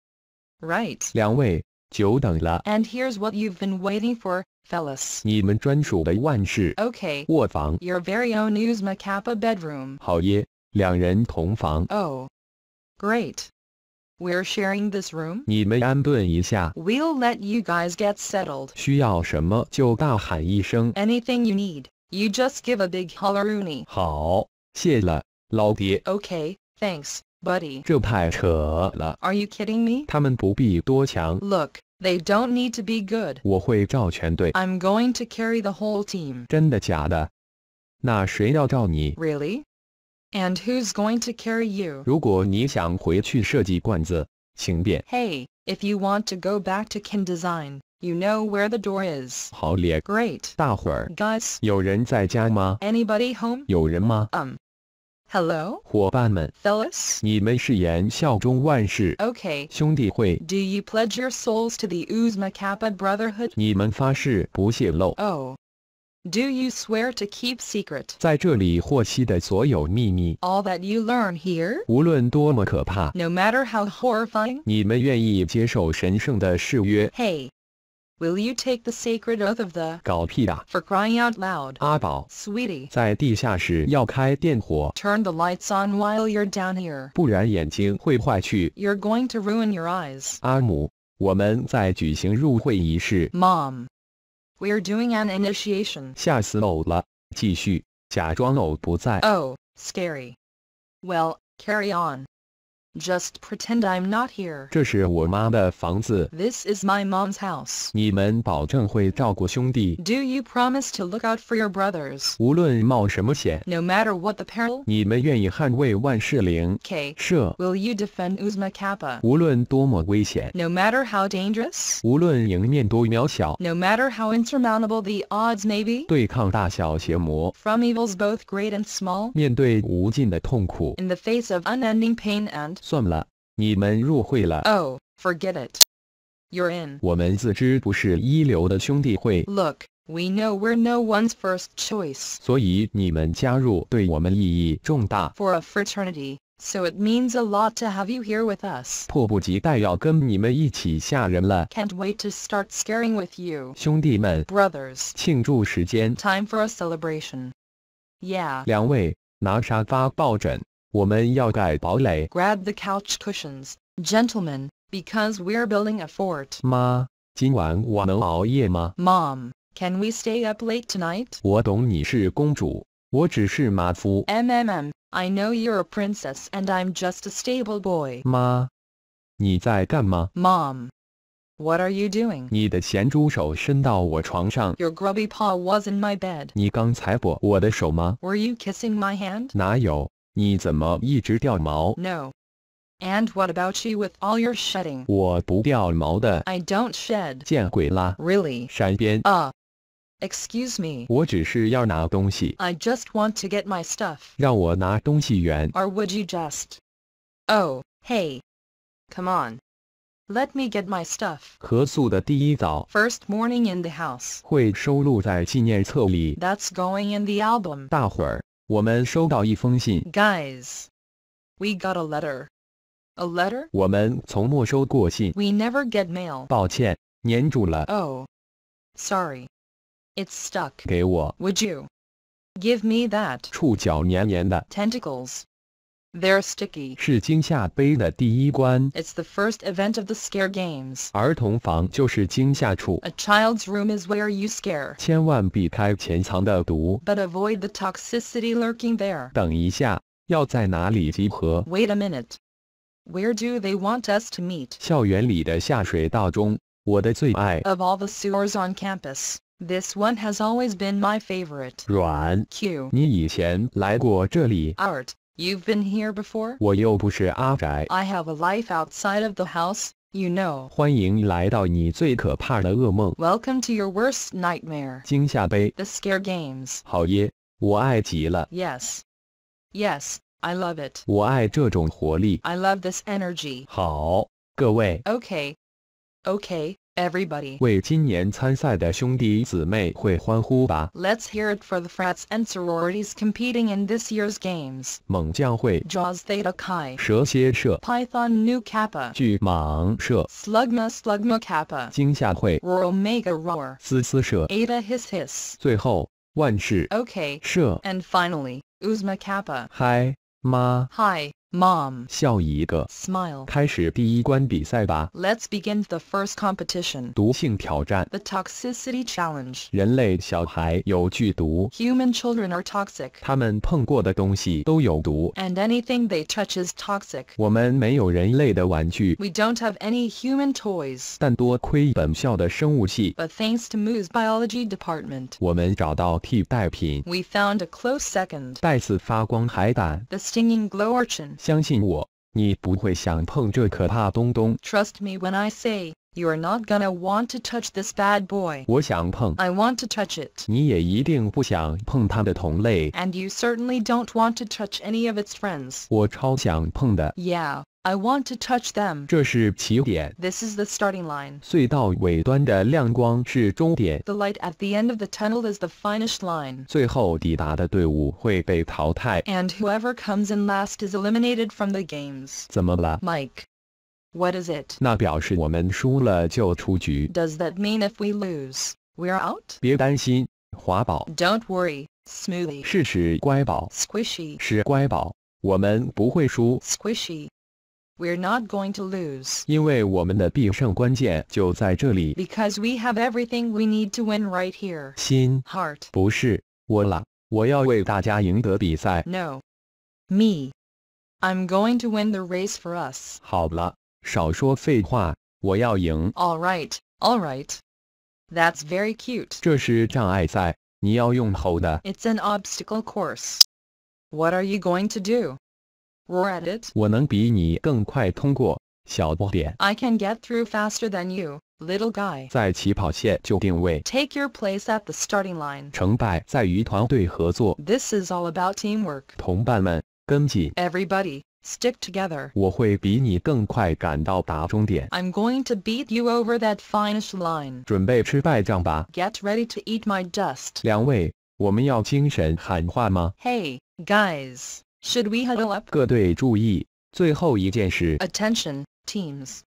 Right. 两位，久等了。And here's what you've been waiting for, fellas. 你们专属的万事 OK 卧房。Your very own Uzma Kappa bedroom. 好耶，两人同房。Oh, great. We're sharing this room. 你们安顿一下。We'll let you guys get settled. 需要什么就大喊一声。Anything you need, you just give a big holler, Rooney. 好，谢了，老爹。Okay, thanks buddy. you kidding me? Look. They don't need to be good. i am going to carry the whole team. Really? And who's going to carry you? Hey, if you want to go back to Kin Design, you know where the door is. 好咧。Great. 大伙儿。Guys. anybody home? Um. Hello，伙伴们，Fellas，你们誓言效忠万世。Okay，兄弟会。Do you pledge your souls to the Uzma Kappa do you swear to keep secret? 在这里获悉的所有秘密。All that you learn here? 无论多么可怕。No matter how horrifying? 你们愿意接受神圣的誓约？Hey, Will you take the sacred oath of the for crying out loud? sweetie? turn the lights on while you're down here, you are going to ruin your we are doing an oh, scary. Well, carry on. Just pretend I'm not here. This is my mom's house. Do you promise to look out for your brothers? No matter what the peril. 你们愿意捍卫万事陵。K. you defend Uzma Kappa? No matter how dangerous. no matter how insurmountable the odds may be. from evils both great and small. in the face of unending pain and 算了，你们入会了。Oh, forget it. You're in. 我们自知不是一流的兄弟会。Look, we know we're no one's first choice. 所以你们加入对我们意义重大。For a fraternity. So it means a lot to have you here with us. 迫不及待要跟你们一起吓人了。Can't wait to start scaring with you. 兄弟们，brothers，庆祝时间。Time for a celebration. Yeah. 两位，拿沙发抱枕。Grab the couch cushions, gentlemen, because we're building a fort. Mom, can we stay up late tonight? 我懂你是公主，我只是马夫。MMM, I know you're a princess and I'm just a stable boy. Mom, What are you doing? Your grubby paw was in my bed. 你刚才握我的手吗？Were you kissing my hand? 哪有？no. And what about you with all your shedding? I do don't shed. Really? 见鬼啦！Really? 山边。啊、uh, Excuse me. I just want to get my stuff. 让我拿东西源。Or would you just? Oh, hey. Come on. Let me get my stuff. First morning in the house. That's going in the album. 大伙儿。Guys, we got a letter. A letter? We never get mail. Oh, sorry. It's stuck. Would you give me that? Tentacles. They're sticky. It's the first event of the scare games. A child's room is where you scare. But avoid the toxicity lurking there. Wait a minute. Where do they want us to meet? Of all the sewers on campus. This one has always been my favorite. 软 Q. 你以前来过这里。Art. You've been here before? I have a life outside of the house, you know. Welcome to your worst nightmare. The scare games. 好耶，我爱极了。Yes. Yes, yes, I love it. I love this energy. Okay, Okay everybody. let us hear it for the frats and sororities competing in this year's games. 猛将会 Jaws Theta Chi 蛇蝎社 Python Nu Kappa 巨蟒社 Slugma Slugma Kappa 惊吓会 Roar Omega Roar 丝丝社 Ada His Hiss 最后万事 OK 社 And finally Uzma Kappa Hi Ma. Hi Mom. 笑一个 smile let 开始第一关比赛吧。Let's begin the first competition. The toxicity challenge. Human children are toxic. And anything they touch is toxic. We do don't have any human toys. But thanks to Moo's biology department. we found a close second. The stinging glow urchin. 相信我，你不会想碰这可怕东东。Trust me when I say you are not gonna want to touch this bad boy. 我想碰。I want to touch it. 你也一定不想碰它的同类。And you certainly don't want to touch any of its friends. 我超想碰的。Yeah. I want to touch them. 这是起点。This is the starting line. 隧道尾端的亮光是终点。The light at the end of the tunnel is the finish line. 最后抵达的队伍会被淘汰。And whoever comes in last is eliminated from the games. Mike? What is it? 那表示我们输了就出局。Does that mean if we lose, we're out? 别担心，华宝。Don't worry, Smoothie. 是指乖宝。Squishy. 是乖宝，我们不会输。Squishy. We're not going to lose. because we have everything we need to win right here. 心 heart 不是我啦，我要为大家赢得比赛。No, me. I'm going to win the race for us. 好了，少说废话，我要赢。All right, all right. That's very cute. 这是障碍赛，你要用吼的。It's an obstacle course. What are you going to do? Roar at it. can get through faster than you, little guy. Take your place at the starting line. This is all about teamwork. Everybody, Stick together. i am going to beat you over that finish line. Get ready to eat my dust. Hey, guys. Should we huddle up? 各队注意，最后一件事。Attention, teams.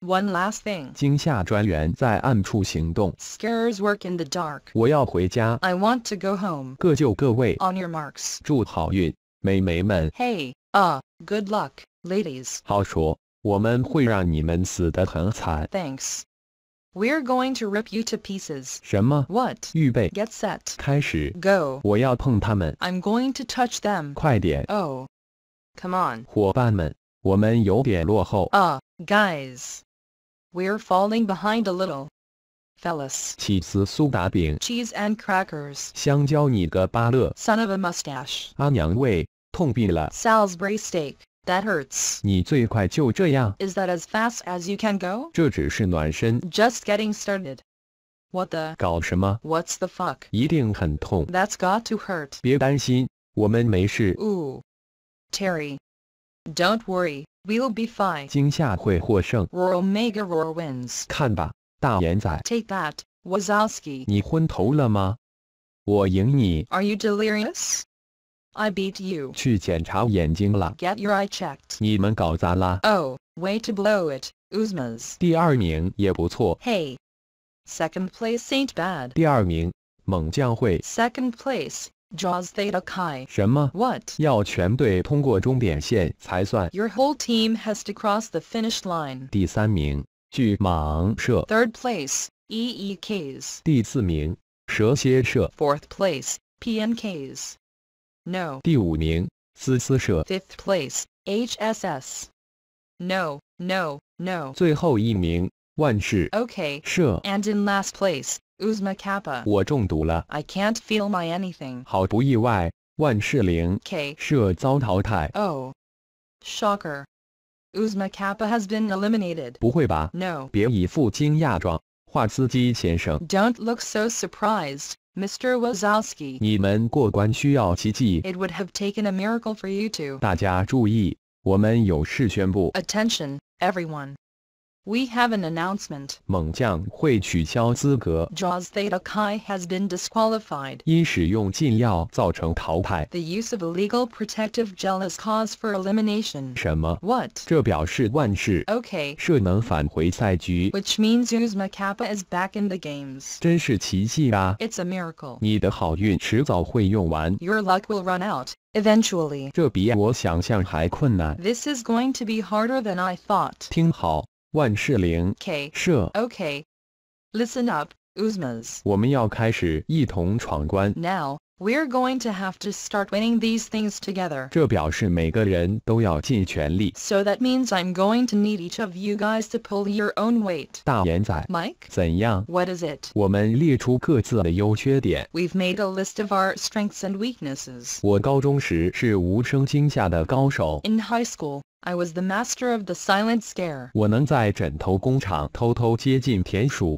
One last thing. 惊吓专员在暗处行动。Scares work in the dark. 我要回家。I want to go home. 各就各位。On your marks. 祝好运，美眉们。Hey, uh, good luck, ladies. 好说，我们会让你们死得很惨。Thanks. We're going to rip you to pieces. 什么? What? 预备. Get set. 开始. Go. 我要碰他们. I'm going to touch them. 快点. Oh. Come on. Uh, guys. We're falling behind a little. Fellas. 起司苏打饼. Cheese and crackers. 香蕉你个巴乐. Son of a mustache. 阿娘味，痛毙了. Salisbury steak. That hurts. Is that as fast as you can go? Just getting started. What the? What's the fuck? that has got to hurt. Ooh, Terry. Don't worry, we'll be fine. 惊吓会获胜。Roar Omega Roar wins. Take that, Wazowski. Are you delirious? I beat you. Get your eye checked. Oh, way to blow it, Uzmas. 第二名也不错。Hey, second place ain't bad. Second place. Jaws Theta Chi. 什么？What？要全队通过终点线才算。Your whole team has to cross the finish line. 第三名，巨蟒社。Third place, EEKs. 第四名，蛇蝎社。Fourth place, PNKs. No. Fifth place, HSS. No, no, no. 最后一名，万事 OK And in last place, Uzma Kappa. I can can't feel my anything. 好不意外，万事灵 K 社遭淘汰。Oh, shocker. Uzma Kappa has been eliminated. 不会吧？No. 别一副惊讶状，华斯基先生。Don't look so surprised. Mr. Wozalski, it would have taken a miracle for you to. Attention, everyone. We have an announcement. 猛将会取消资格。Jaws Theta Chi has been disqualified. The use of illegal protective gel is cause for elimination. 什么？What？这表示万事 OK 射能返回赛局。Which means Uzma Kappa is back in the games. It's a miracle. Your luck will run out. Eventually. This is going to be harder than I thought. 听好。万事灵 K 社 OK，listen up，Uzmas，我们要开始一同闯关。Now we're going to have to start winning these things together. So that means I'm going to need each of you guys to pull your own weight. 大眼仔，Mike，怎样？What we it？我们列出各自的优缺点。We've made a list of our strengths and weaknesses. In high school. I was the master of the silent scare.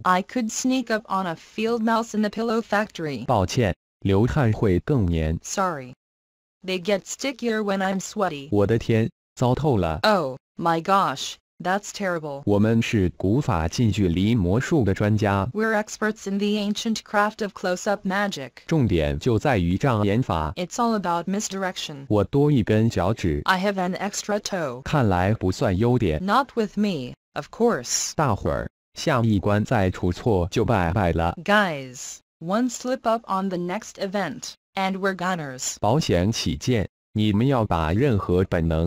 I could sneak up on a field mouse in the pillow factory. 抱歉，Sorry, they get stickier when I'm sweaty. oh, my gosh, that's terrible. we are experts in the ancient craft of close-up magic. It's all about misdirection. I have an extra toe. Not with me, of course. 大伙儿。下一关再出错就拜拜了，guys。one slip up on the next event, and we're goners.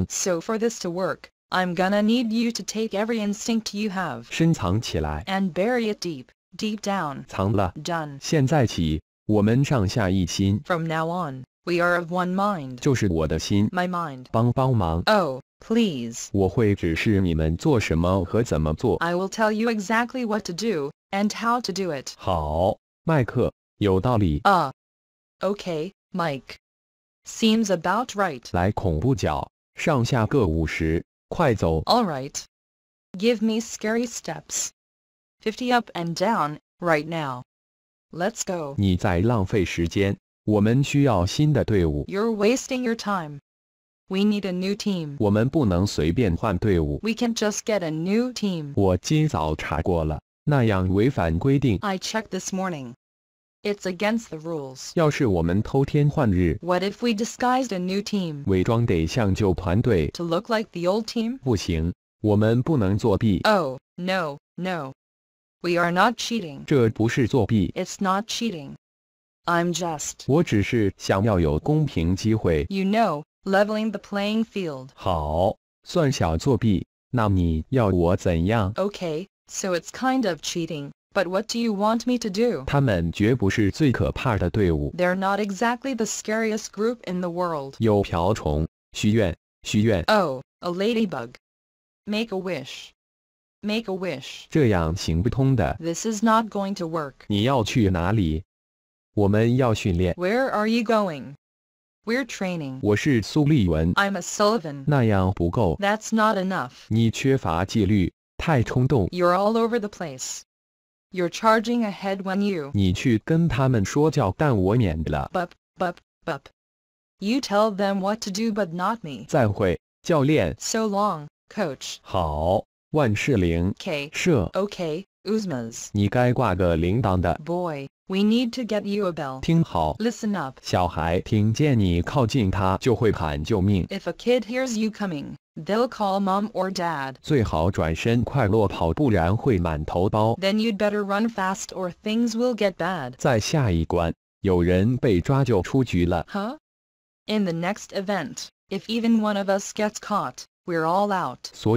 So for this to work, I'm gonna need you to take every instinct you have 深藏起来 and bury it deep, deep down. 藏了。Done. now on, we are of one mind. 就是我的心，My mind. please. I will tell you exactly what to do, and how to do it. 好。okay, Mike. Seems about right. 来恐怖脚，上下各五十，快走。All right. Give me scary steps. Fifty up and down, right now. Let's go. 你在浪费时间，我们需要新的队伍。You're wasting your time. We need a new team. 我们不能随便换队伍。We can just get a new team. 我今早查过了。I checked this morning. It's against the rules. what if we disguised a new team? To look like the old team? Oh no, no. We are not cheating. It's not cheating. I'm just. You know, leveling the playing field. Okay. So it's kind of cheating. But what do you want me to do? they are not exactly the scariest group in the world. 有瓢虫，许愿，许愿。Oh, a ladybug. Make a wish. Make a wish. this is not going to work. Where are you going? We're training. 我是苏利文。I'm a Sullivan. 那样不够。That's not enough. 你缺乏纪律。太冲动。You're all over the place. You're charging ahead when you. 你去跟他们说教，但我免了。Bup bup bup. You tell them what to do, but not me. 再会，教练。So long, coach. 好，万事灵。K. 射。OK. Uzmas. 你该挂个铃铛的。Boy, we need to get you a bell. 听好。Listen up. 小孩听见你靠近他就会喊救命。If a kid hears you coming. They'll call mom or dad. 最好转身快落跑，不然会满头包。Then you'd better run fast or things will get bad. 在下一关，有人被抓就出局了。Huh? In the next event, if even one of us gets caught, we're all out. So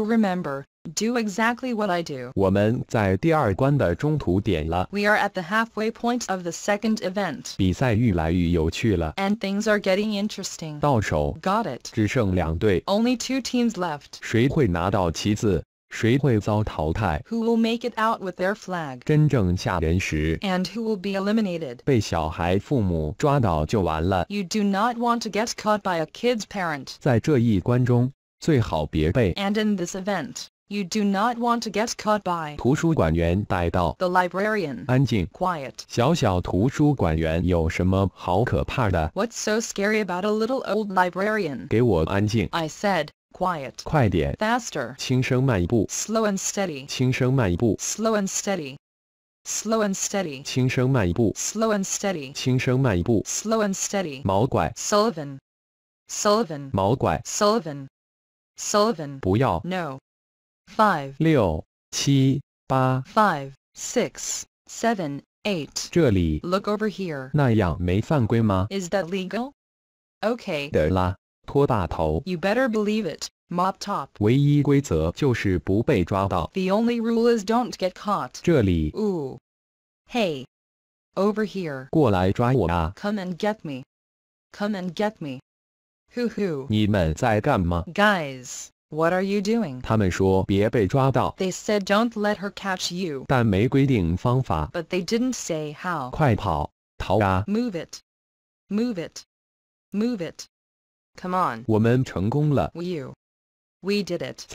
remember, do exactly what I do. 我们在第二关的中途点了。We are at the halfway point of the second event. 比赛愈来愈有趣了。And things are getting interesting. Got it. 只剩两队。Only two teams left. 谁会拿到旗子？谁会遭淘汰？Who will make it out with their And who will be eliminated？被小孩父母抓到就完了。You do not want to get caught by a kid's And in this event, you do not want to get caught by 图书馆员逮到 the librarian. 安静 quiet. 小小图书馆员有什么好可怕的 What's so scary about a little old librarian? 给我安静 I said, quiet. 快点 Faster. 轻声慢步 Slow and steady. 轻声慢步 Slow and steady. Slow and steady. 轻声慢步 Slow and steady. 轻声慢步 Slow and steady. 毛怪 Sullivan. Sullivan. 毛怪 Sullivan. Sullivan. 不要 No five 六七八 five six seven eight 这里 look over here 那样没犯规吗 Is that legal? Okay 的啦，拖大头 You better believe it, mop top 唯一规则就是不被抓到 The only rule is don't get caught 这里 Ooh Hey Over here 过来抓我啊 Come and get me Come and get me Hoo hoo 你们在干嘛 Guys what are you doing? They said don't let her catch you. But they didn't say how. Move it, move it, move it. Come on. 我们成功了。We you, we did it.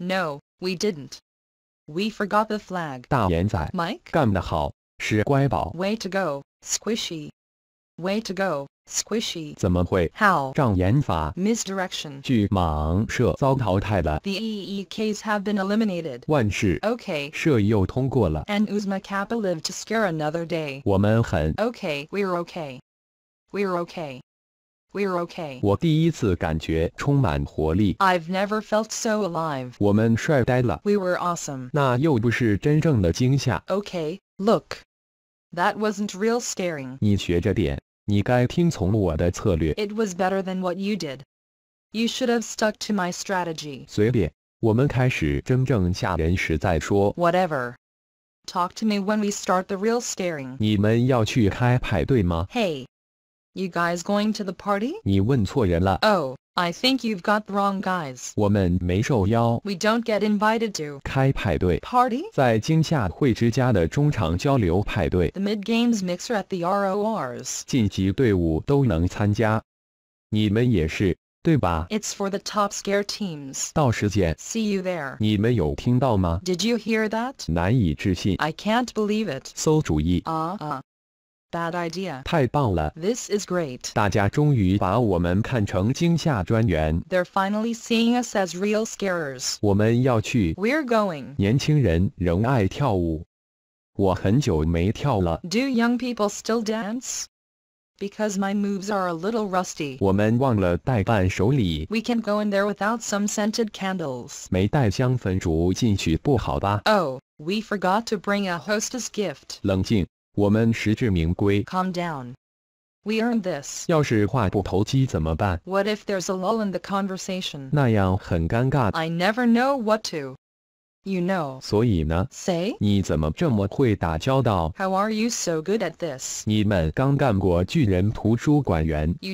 No, we didn't. We forgot the flag. Mike, Way to go, Squishy. Way to go squishy 怎么会 how 障眼法 misdirection 巨蟒社遭淘汰了 the EEKs have been eliminated 万事 okay 社又通过了 and Uzma Kappa lived to scare another day 我们很 okay we're okay we're okay We're okay. 我第一次感觉充满活力。I've never felt so alive. 我们帅呆了。We were awesome. 那又不是真正的惊吓。Okay, look. That wasn't real scaring. 你学着点。it was better than what you did. You should have stuck to my strategy. Whatever. Talk to me when we start the real staring. Hey. You guys going to the party? 你问错人了。Oh. I think you've got the wrong guys. We do don't get invited to 开派对 party The mid games mixer at the RORs it's for the top scare teams See you there Did you hear that? I can can't believe it 馊主意。啊啊。Uh. Bad idea. This is great. 大家终于把我们看成惊吓专员. they are finally seeing us as real scarers. we are going. Do young people still dance? Because my moves are a little rusty. 我们忘了带伴手礼. We can go in there without some scented candles. 没带香粉烛进去不好吧? Oh, we forgot to bring a hostess gift. 冷静。我们实至名归。Calm down. We earned this. What if there's a lull in the conversation? 那样很尴尬。I never know what to. You know. 所以呢？Say. How are you so good at this? You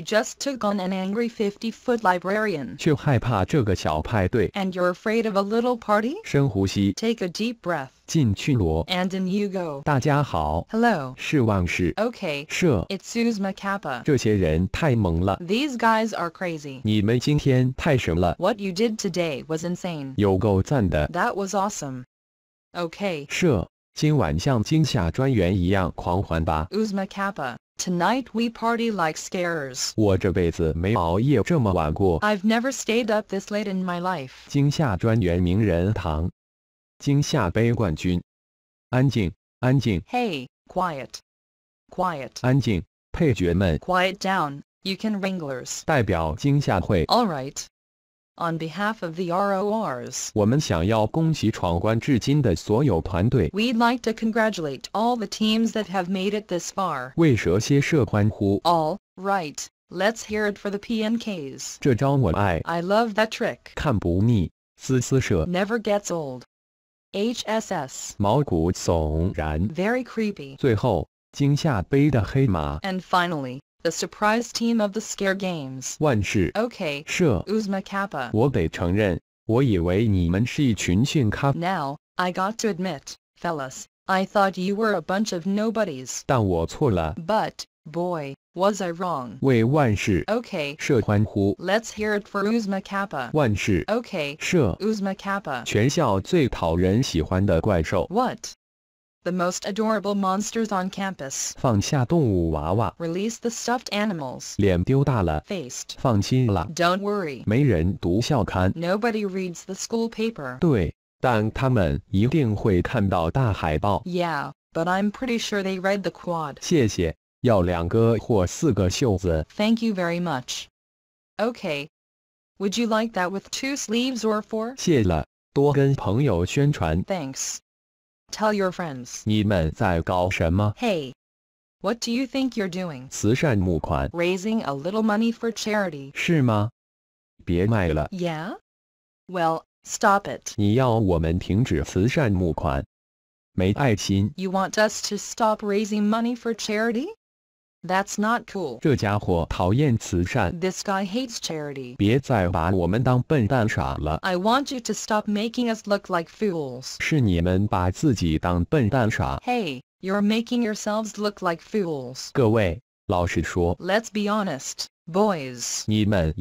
just took on an angry 50-foot librarian. 却害怕这个小派对。And you're afraid of a little party? 深呼吸。Take a deep breath. 进去罗，and in you go。大家好，Hello，是旺士，OK，社，It's Suzma Kappa。这些人太萌了，These guys are crazy。你们今天太神了，What you did today was insane。有够赞的，That was awesome。OK，社，今晚像惊吓专员一样狂欢吧，Uzma Kappa。Tonight we party like scarers. 我这辈子没熬夜这么晚过。I've never stayed up this late in my life. 惊吓专员名人堂。惊吓杯冠军。安静，安静。Hey, quiet, quiet. 安静，配角们。Quiet down, you can wranglers. 代表惊吓会。All right. On behalf of the RORs，我们想要恭喜闯关至今的所有团队。We'd like to congratulate all the teams that have made it this far. far。为蛇蝎社欢呼。All right, let's hear it for the PNKs。这招我爱。I love that trick. trick。看不腻，丝丝社。Never gets old。HSS 毛骨悚然 Very creepy 最后惊吓杯的黑马 And finally The surprise team of the scare games 万事 OK 社 Uzma Kappa 我得承认我以为你们是一群性咖 Now I got to admit fellas I thought you were a bunch of nobodies 但我错了 But Boy, was I wrong. 为万事 okay. let us hear it for Uzma Kappa. 万事 okay. 社 Uzma Kappa. What? The most adorable monsters on campus. Release the stuffed animals. 脸丢大了 faced do 放心了。Don't worry. Nobody reads the school paper. Yeah, But I'm pretty sure they read the quad. 谢谢，要两个或四个袖子. Thank you very much. Okay. Would you like that with two sleeves or four? Thanks. Tell your friends. 你们在搞什么？Hey. What do you think you're doing? Raising a little money for charity. Yeah. Well, stop it. You want us to stop raising money for charity? That's not cool. This guy hates charity. I want you to stop making us look like fools. Hey, you you're making yourselves look like fools. let us be honest boys. you are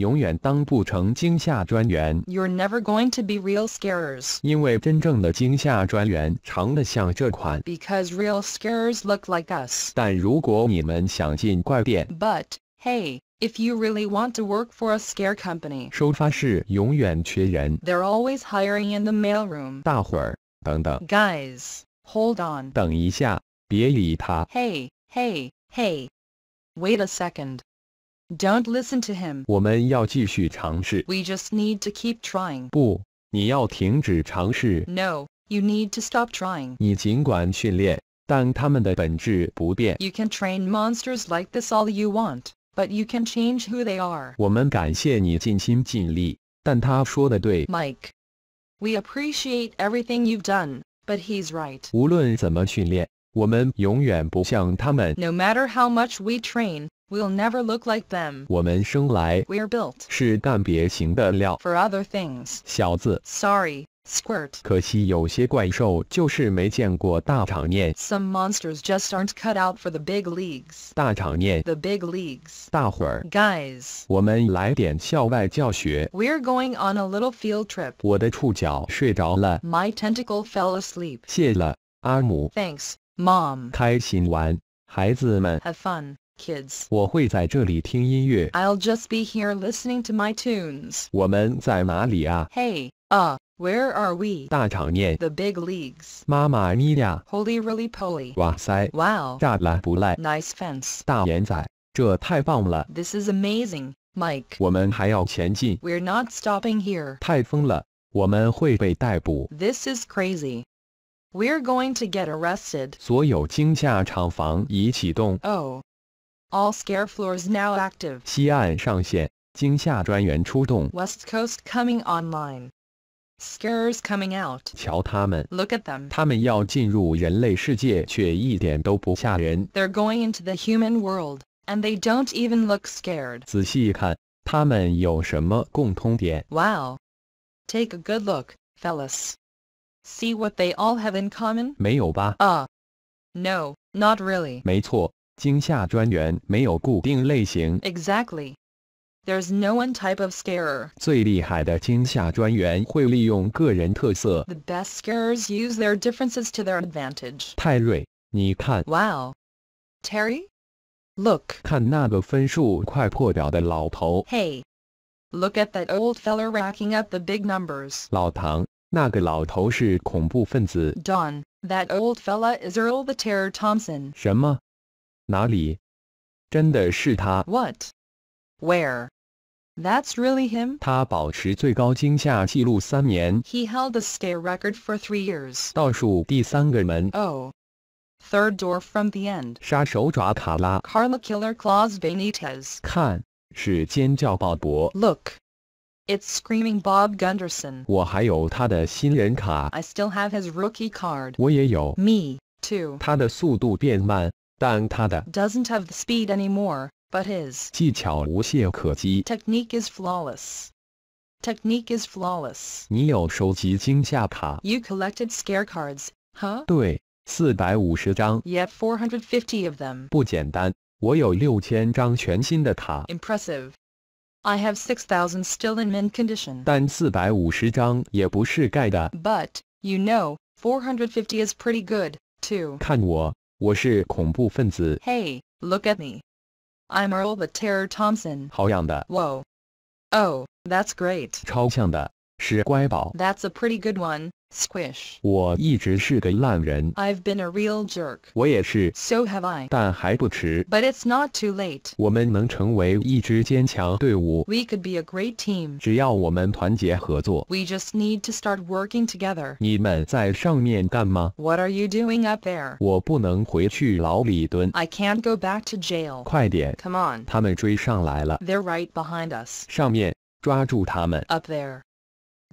never going to be real scarers. Because real scarers look like us. But hey. If you really want to work for a scare they are always hiring in the mailroom. Guys, hold on. Hey, hey, hey. Wait a second. Don't listen to him. We just need to keep trying. No, you need to stop trying. You can train monsters like this all you want, but you can change who they are. we appreciate everything you've done, but he's right. No matter how much we train. We'll never look like them. 我们生来 We're built for other things. 小子 Sorry, squirt. Some monsters just aren't cut out for the big leagues. 大场面 The big leagues. 大伙儿 Guys. 我们来点校外教学。We're going on a little field trip. 我的触角睡着了。My tentacle fell asleep. 谢了，阿姆。Thanks, Mom. 开心玩，孩子们。Have fun kids. i will just be here listening to my tunes. Hey, uh, where are we? The big leagues. Holy roly poly. 哇塞！Wow. Nice fence. This is amazing, Mike. we are not stopping here. This is crazy. We're going to get arrested. Oh. All scare floors now active. West Coast coming online. Scares coming out. Look at them. they are going into the human world, and they don't even look scared. Take a good look, fellas. See what they all have in common? 没有吧？Uh. No, not really. 没错。Exactly, There's no one type of scarer. The best scarers use their differences to their advantage. Wow, Terry. Look. Hey, Look at that old feller racking up the big numbers. Don, That old fella is Earl the Terror Thompson. 什么？哪里？真的是他。What? Where? That's really him. He held the scare record for three years. 倒数第三个门。Oh. Third door from the end. 杀手爪卡拉。Carla Killer Claus Benitez. 看，是尖叫鲍勃。Look. It's screaming Bob Gunderson. 我还有他的新人卡。I still have his rookie card. 我也有。Me too. 他的速度变慢，但他的 doesn't have the speed anymore, but his 技巧无懈可击 technique is flawless. Technique is flawless. 你有收集惊吓卡 You collected scare cards, huh? 对，四百五十张 Yep, 450 of them. 不简单，我有六千张全新的卡，Impressive. I have 6,000 still in mint condition. 但四百五十张也不是盖的。But, you know, 450 is pretty good, too. 看我 Hey, look at me. I'm Earl the Terror Thompson. Whoa. Oh, that's great. That's a pretty good one. Squish. i have been a real jerk. So have I. But it's not too late. We could be a great team. We just need to start working together. What are you doing up there? I can can't go back to jail. Come on. they are right behind us. Up there.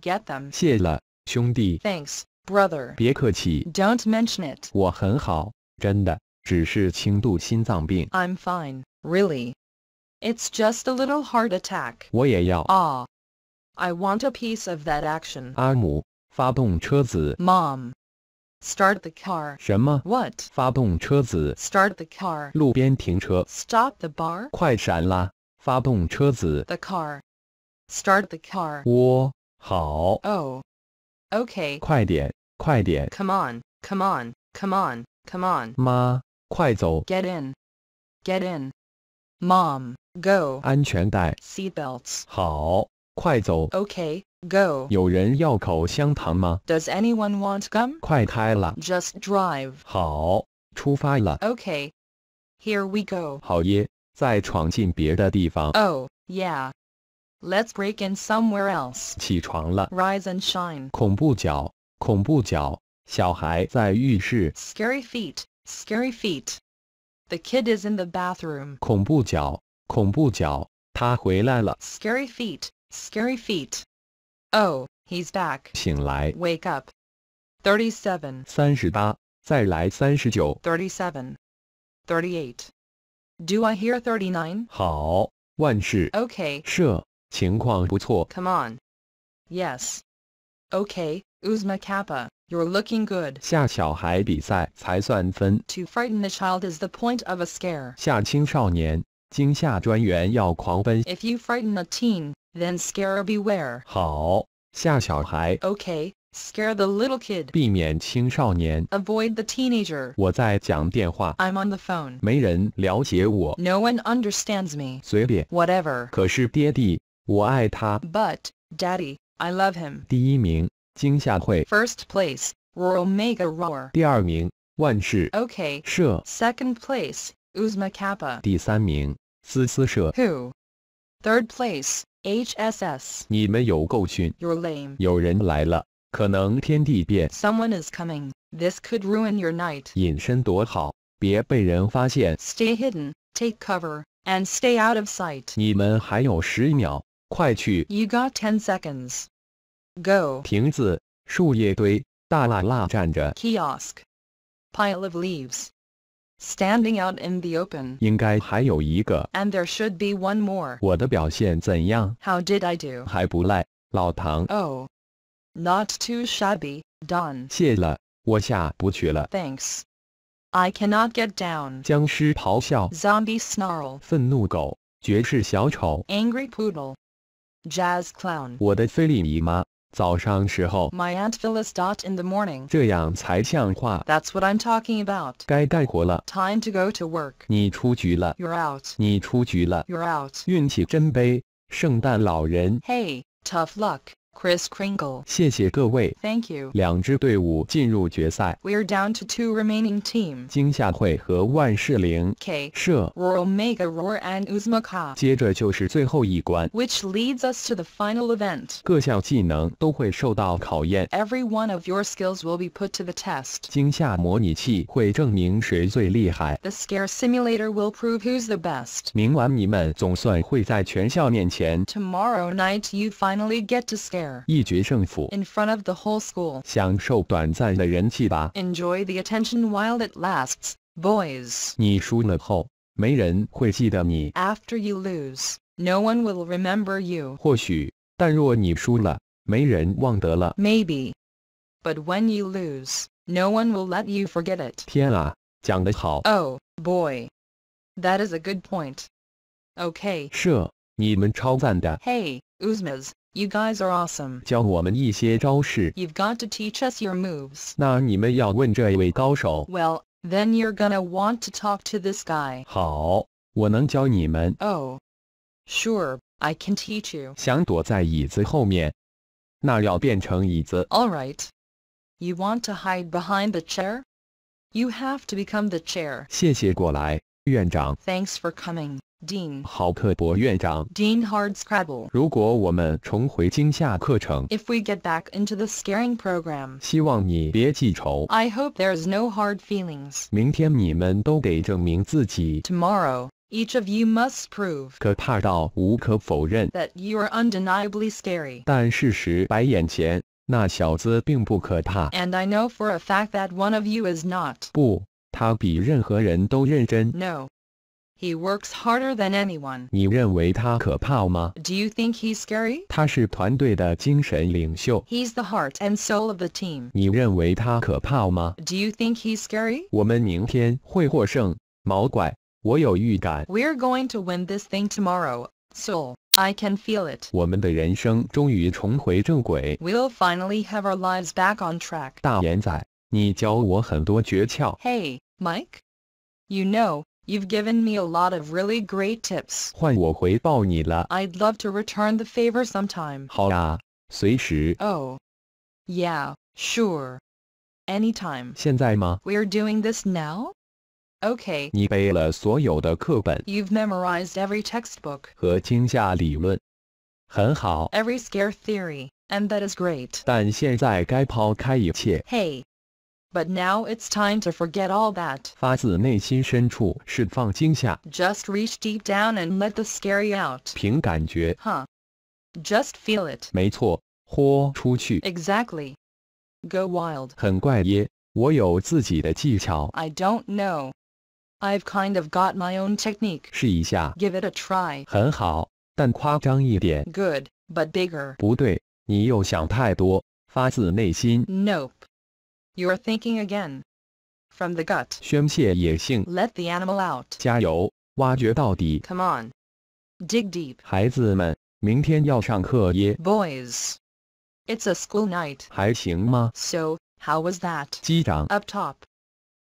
Get them. 谢了。Thanks, brother. 兄弟 thanks do brother。别客气。Don't mention it. i am fine, really. It's just a little heart attack. 我也要。Ah, I want a piece of that action. Mom. start the car. What? 什么？What? Start the car. Stop the bar. The car. Start the car. 我好。Oh. Okay. 快点，快点。Come on, come on, come on, come on. 妈，快走。Get in, get in. Mom, go. 安全带。Seat belts. 好，快走。Okay, go. 有人要口香糖吗？Does anyone want gum? 快开了。Just drive. 好，出发了。Okay, here we go. 好耶，再闯进别的地方。Oh, yeah. Let's break in somewhere else. Rise and shine. Scary feet, scary feet. The kid is in the bathroom. Scary feet, scary feet. Oh, he's back. Wake up. 37 Thirty-eight. Do I hear thirty-nine? Okay. 射。情况不错. Come on. Yes. Okay, Uzma Kappa, you're looking good. 下小孩比赛才算分. To frighten the child is the point of a scare. If you frighten a teen, then scare beware. 好，吓小孩. Okay, Scare the little kid. 避免青少年. Avoid the teenager. 我在讲电话. I'm on the phone. 没人了解我. No one understands me. 随便. Whatever. 可是爹地, but, Daddy, I love him. First place, Royal Mega Roar. 第二名，万事。OK. Second place, Uzma Kappa. 第三名，思思社。Who? Third place, HSS. you are lame. Someone is coming. This could ruin your night. 隐身躲好，别被人发现。Stay hidden, take cover, and stay out of sight. 你们还有十秒。快去！You got ten seconds. Go. 亭子、树叶堆、大辣辣站着。Kiosk. Pile of leaves. Standing out in the open. 应该还有一个。And there should be one more.？How did I do? 还不赖，老唐。Oh. Not too shabby, done. 谢了，我下不去了。Thanks. I cannot get down. 僵尸咆哮。Zombie snarl. Angry poodle. Jazz clown. My aunt Phyllis. Dot in the morning. 这样才像话。That's what I'm talking about. Time to go to work. you are out. you are out. 运气真悲，圣诞老人。Hey, tough luck. Chris Kringle. Thank you. 两支队伍进入决赛。We're down to two remaining teams. K. 社. Roar Omega Roar and Uzmakov. Which leads us to the final event. Every one of your skills will be put to the test. The Scare Simulator will prove who's the best. Tomorrow night you finally get to scare. In front of the whole school. Enjoy the attention while it lasts, After you lose, no one will remember you. Maybe, but when you lose, no one will let you forget it. Oh boy. That is a good point. Okay. Hey, Uzmas, you guys are awesome. you have got to teach us your moves. Well, then you're gonna want to talk to this guy. Oh, sure, I can teach you. 想躲在椅子后面，那要变成椅子。All right. You want to hide behind the chair? You have to become the chair. Thanks for coming. Dean 豪克伯院长 Dean Hardscrabble。如果我们重回惊吓课程，If we get back into the scaring program，希望你别记仇。I hope there's no hard feelings。明天你们都得证明自己。Tomorrow。Each of you must prove 可怕到无可否认 that you are undeniably scary. and I know for a fact that one of you is not. 不，他比任何人都认真。No, he works harder than anyone. Do you think he's scary? He's the heart and soul of the team. Do you think he's scary? we are going to win this thing tomorrow, soul. I can feel it. we will finally have our lives back on track. Hey, Mike. You know, You've given me a lot of really great tips. i would love to return the favor sometime. Oh, Yeah, sure. Anytime. we are doing this now? Okay. you have memorized every textbook. every scare theory. And that is great. 但现在该抛开一切。Hey, but now it's time to forget all that. Just reach deep down and let the scary out. Huh. Just feel it. Exactly. Go wild. I don't know. I've kind of got my own technique. 试一下. Give it a try. 很好，但夸张一点. Good, but bigger. 不对，你又想太多。发自内心. You're thinking again. From the gut. 宣泄野性. Let the animal out. 加油，挖掘到底. Come on. Dig deep. 孩子们，明天要上课耶. Boys. It's a school night. 还行吗? So, how was that? 机长. Up top.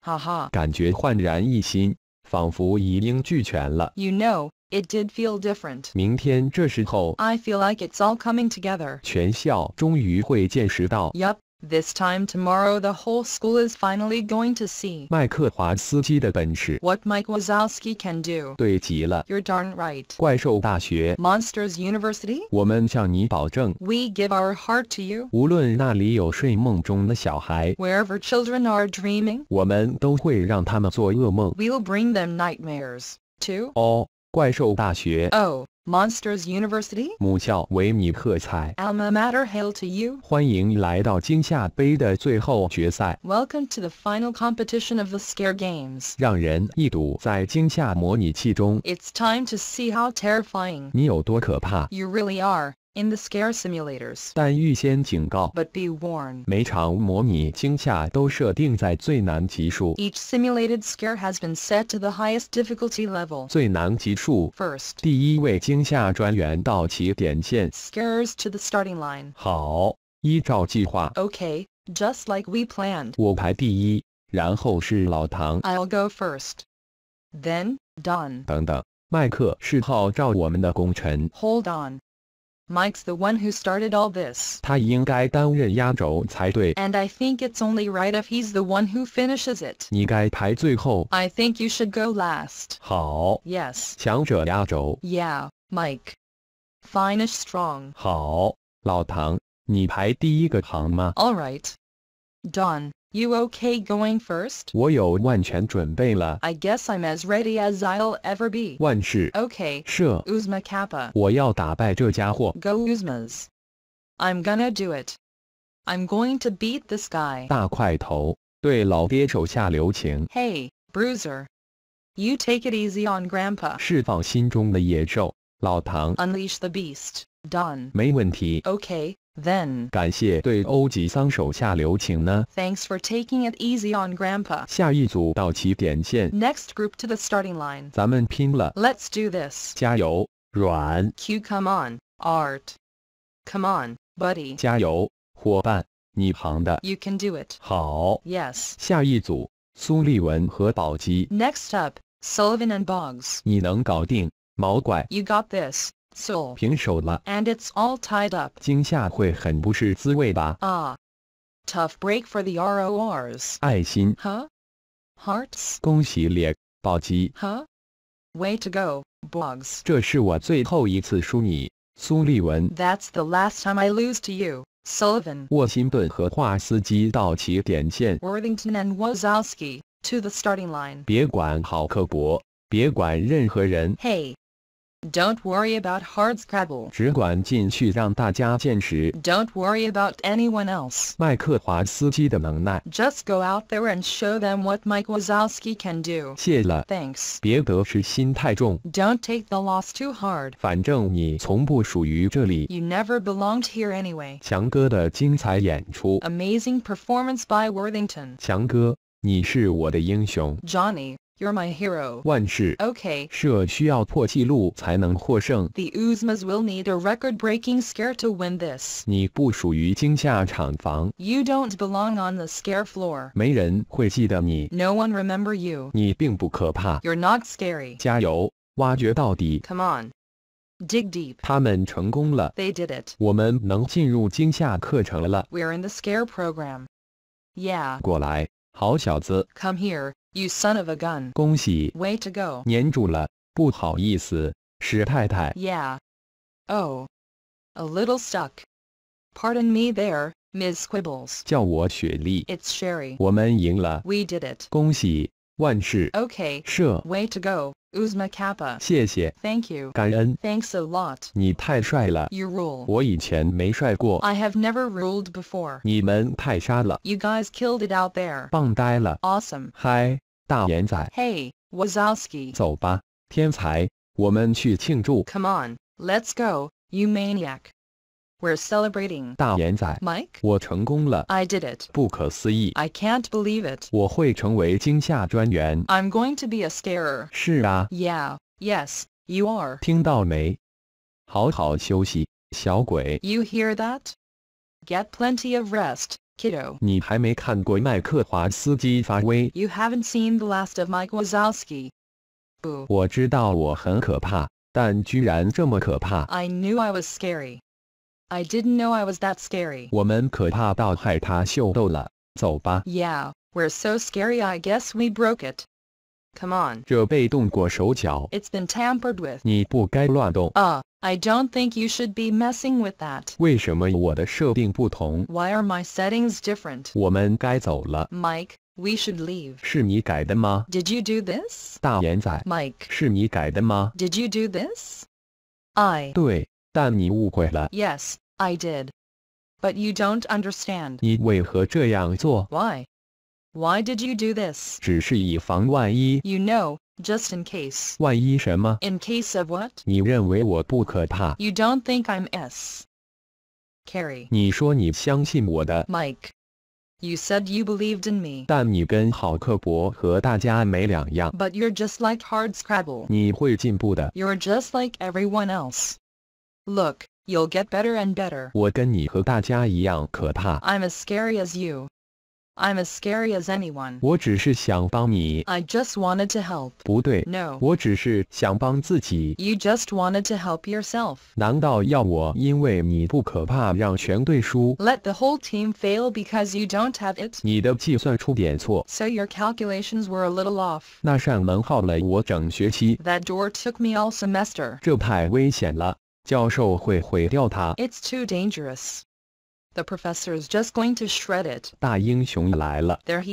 哈哈。感觉焕然一新，仿佛一应俱全了. You know, it did feel different. 明天这时候. I feel like it's all coming together. 全校终于会见识到. Yup. This time tomorrow the whole school is finally going to see 麦克华斯基的本事 what Mike Wazowski can do. 对极了 You're darn right. 怪兽大学 Monsters University. 我们向你保证 We give our heart to you. 无论那里有睡梦中的小孩 Wherever children are dreaming. 我们都会让他们做噩梦 We'll bring them nightmares. too. All 怪兽大学。Oh, Monsters University。母校为米克采。Alma mater, hail to you！欢迎来到惊吓杯的最后决赛。Welcome to the final competition of the Scare Games。让人一睹在惊吓模拟器中。It's time to see how terrifying you really are in the scare simulators. but be warned. Each simulated scare has been set to the highest difficulty level. First, level。最难级数，first，第一位惊吓专员到起点线。Scares to the starting line. Okay, just like we planned. i will go first, then Hold on. Mike's the one who started all this. And I think it's only right if he's the one who finishes it. I think you should go last. 好。Yes. Yeah, Mike. Finish strong. Alright. Done. You okay going first? I guess I'm as ready as I'll ever be. 万事 Okay. 射 Uzma Kappa. 我要打败这家伙。Go Uzmas. I'm gonna do it. I'm going to beat this guy. Hey, Bruiser. You take it easy on Grandpa. Unleash the beast. Done. Okay. Then, thanks for taking it easy on Grandpa. Next group to the starting line. let us do this。加油，软。Q come on, Art. Come on, buddy. You can do it. Next up, Sullivan and You got this so 平手了，and it's all tied up。惊吓会很不是滋味吧？Ah, tough break for the RORs。爱心，huh? Hearts。恭喜猎暴击，huh? Way to go, Boggs。这是我最后一次输你，苏利文。That's the last time I lose to you, Sullivan。沃辛顿和华斯基到起点线，Worthington and Wozowski to the starting line。别管好刻薄，别管任何人。Hey. Don't worry about hard Scrabble. Just not worry about anyone else. go out there and show them what Mike Wazowski can do. Thanks. do 别得失心太重。Don't take the loss too hard. You never belonged here anyway. Amazing performance by Worthington. 强哥，你是我的英雄。Johnny. You're my hero. 万事 Okay. 社需要破纪录才能获胜。The Uzmas will need a record-breaking scare to win this. 你不属于惊吓厂房。You don't belong on the scare floor. 没人会记得你。No one remember you. 你并不可怕。You're not scary. 加油，挖掘到底。Come on. Dig deep. 他们成功了。They did it. 我们能进入惊吓课程了。We're in the scare program. Yeah. 过来，好小子。Come here. You son of a gun! Way to go！粘住了，不好意思，史太太。Yeah. Oh. A little stuck. Pardon me there, Ms. Quibbles. It's Sherry. We did it. 恭喜，万事。Okay. Way to go, Uzma Kappa. Thank you. Thanks a lot. You rule. I have never ruled before. You guys killed it out there. Awesome. Hi. 大眼仔，Hey Wazowski，走吧，天才，我们去庆祝！Come on, let's go, you maniac. We're celebrating. 大眼仔，Mike，我成功了！I did it. 不可思议！I can't believe it. 我会成为惊吓专员。I'm going to be a scarer. 是啊。Yeah, yes, you are. 听到没？好好休息，小鬼。You hear that? Get plenty of rest. Kiddo. You have haven't seen the last of Mike Wazowski. Boo. 我知道我很可怕，但居然这么可怕。I knew I was scary. I didn't know I was that scary. 我们可怕到害怕秀逗了，走吧。Yeah, we're so scary I guess we broke it. Come on. 这被动过手脚。It's been tampered with. 你不该乱动。啊、uh,。I don't think you should be messing with that. 为什么我的设定不同? Why are my settings different? 我们该走了. Mike, we should leave. 是你改的吗? Did you do this? 大眼仔. Mike. 是你改的吗? Did you do this? I. Yes, I did. But you don't understand. 你为何这样做? Why? Why did you do this? 只是以防万一. You know, just in case. 万一什么? In case of what? 你认为我不可怕? You don't think I'm S. Carrie. 你说你相信我的? Mike. You said you believed in me. 但你跟好刻薄和大家没两样. But you're just like hard scrabble. 你会进步的. You're just like everyone else. Look, you'll get better and better. 我跟你和大家一样可怕. I'm as scary as you. I'm as scary as anyone. I just wanted to help. No, I just wanted to help yourself. Let the whole team fail because you don't have it. So your calculations were a little off. That door took me all semester. 这太危险了，教授会毁掉它。It's too dangerous. The professor is just going to shred it. There he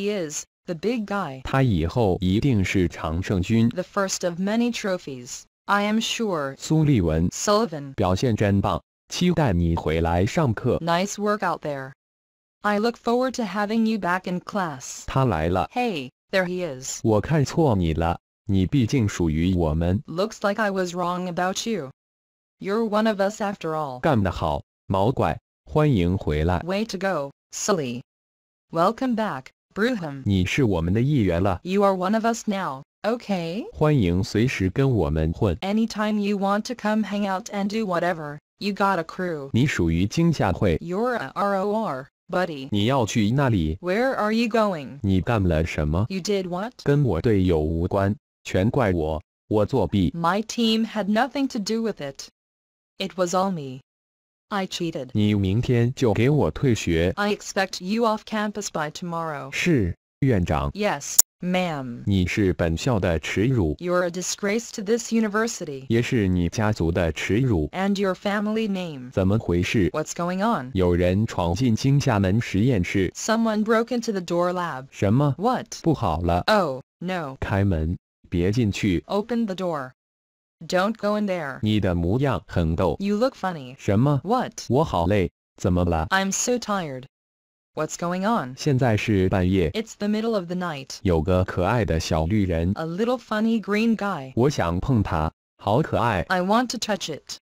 is, the big guy. The first of many trophies, I am sure. 苏立文, Sullivan Nice work out there. I look forward to having you back in class. Hey, there he is. Looks like I was wrong about you. You're one of us after all. 干得好，毛怪。Way to go, Sully. Welcome back, Bruham. You are one of us now. Okay. Anytime you want to come hang out and do whatever, you got a crew. you are a ROR, buddy. you are you going? You did what? 跟我队友无关，全怪我，我作弊。My team had nothing to do with it. It was all me. I cheated. I expect you off campus by tomorrow. Yes, madam you 你是本校的耻辱。You're a disgrace to this university. And your family name. What's going on? Someone broke into the door lab. 什么？What? Oh no. 开门，别进去。Open the door. Don't go in there. You look funny. What? 什么 what i 我好累。怎么了？I'm so tired. What's going on? It's the middle of the night. A little funny green guy. I want to touch it.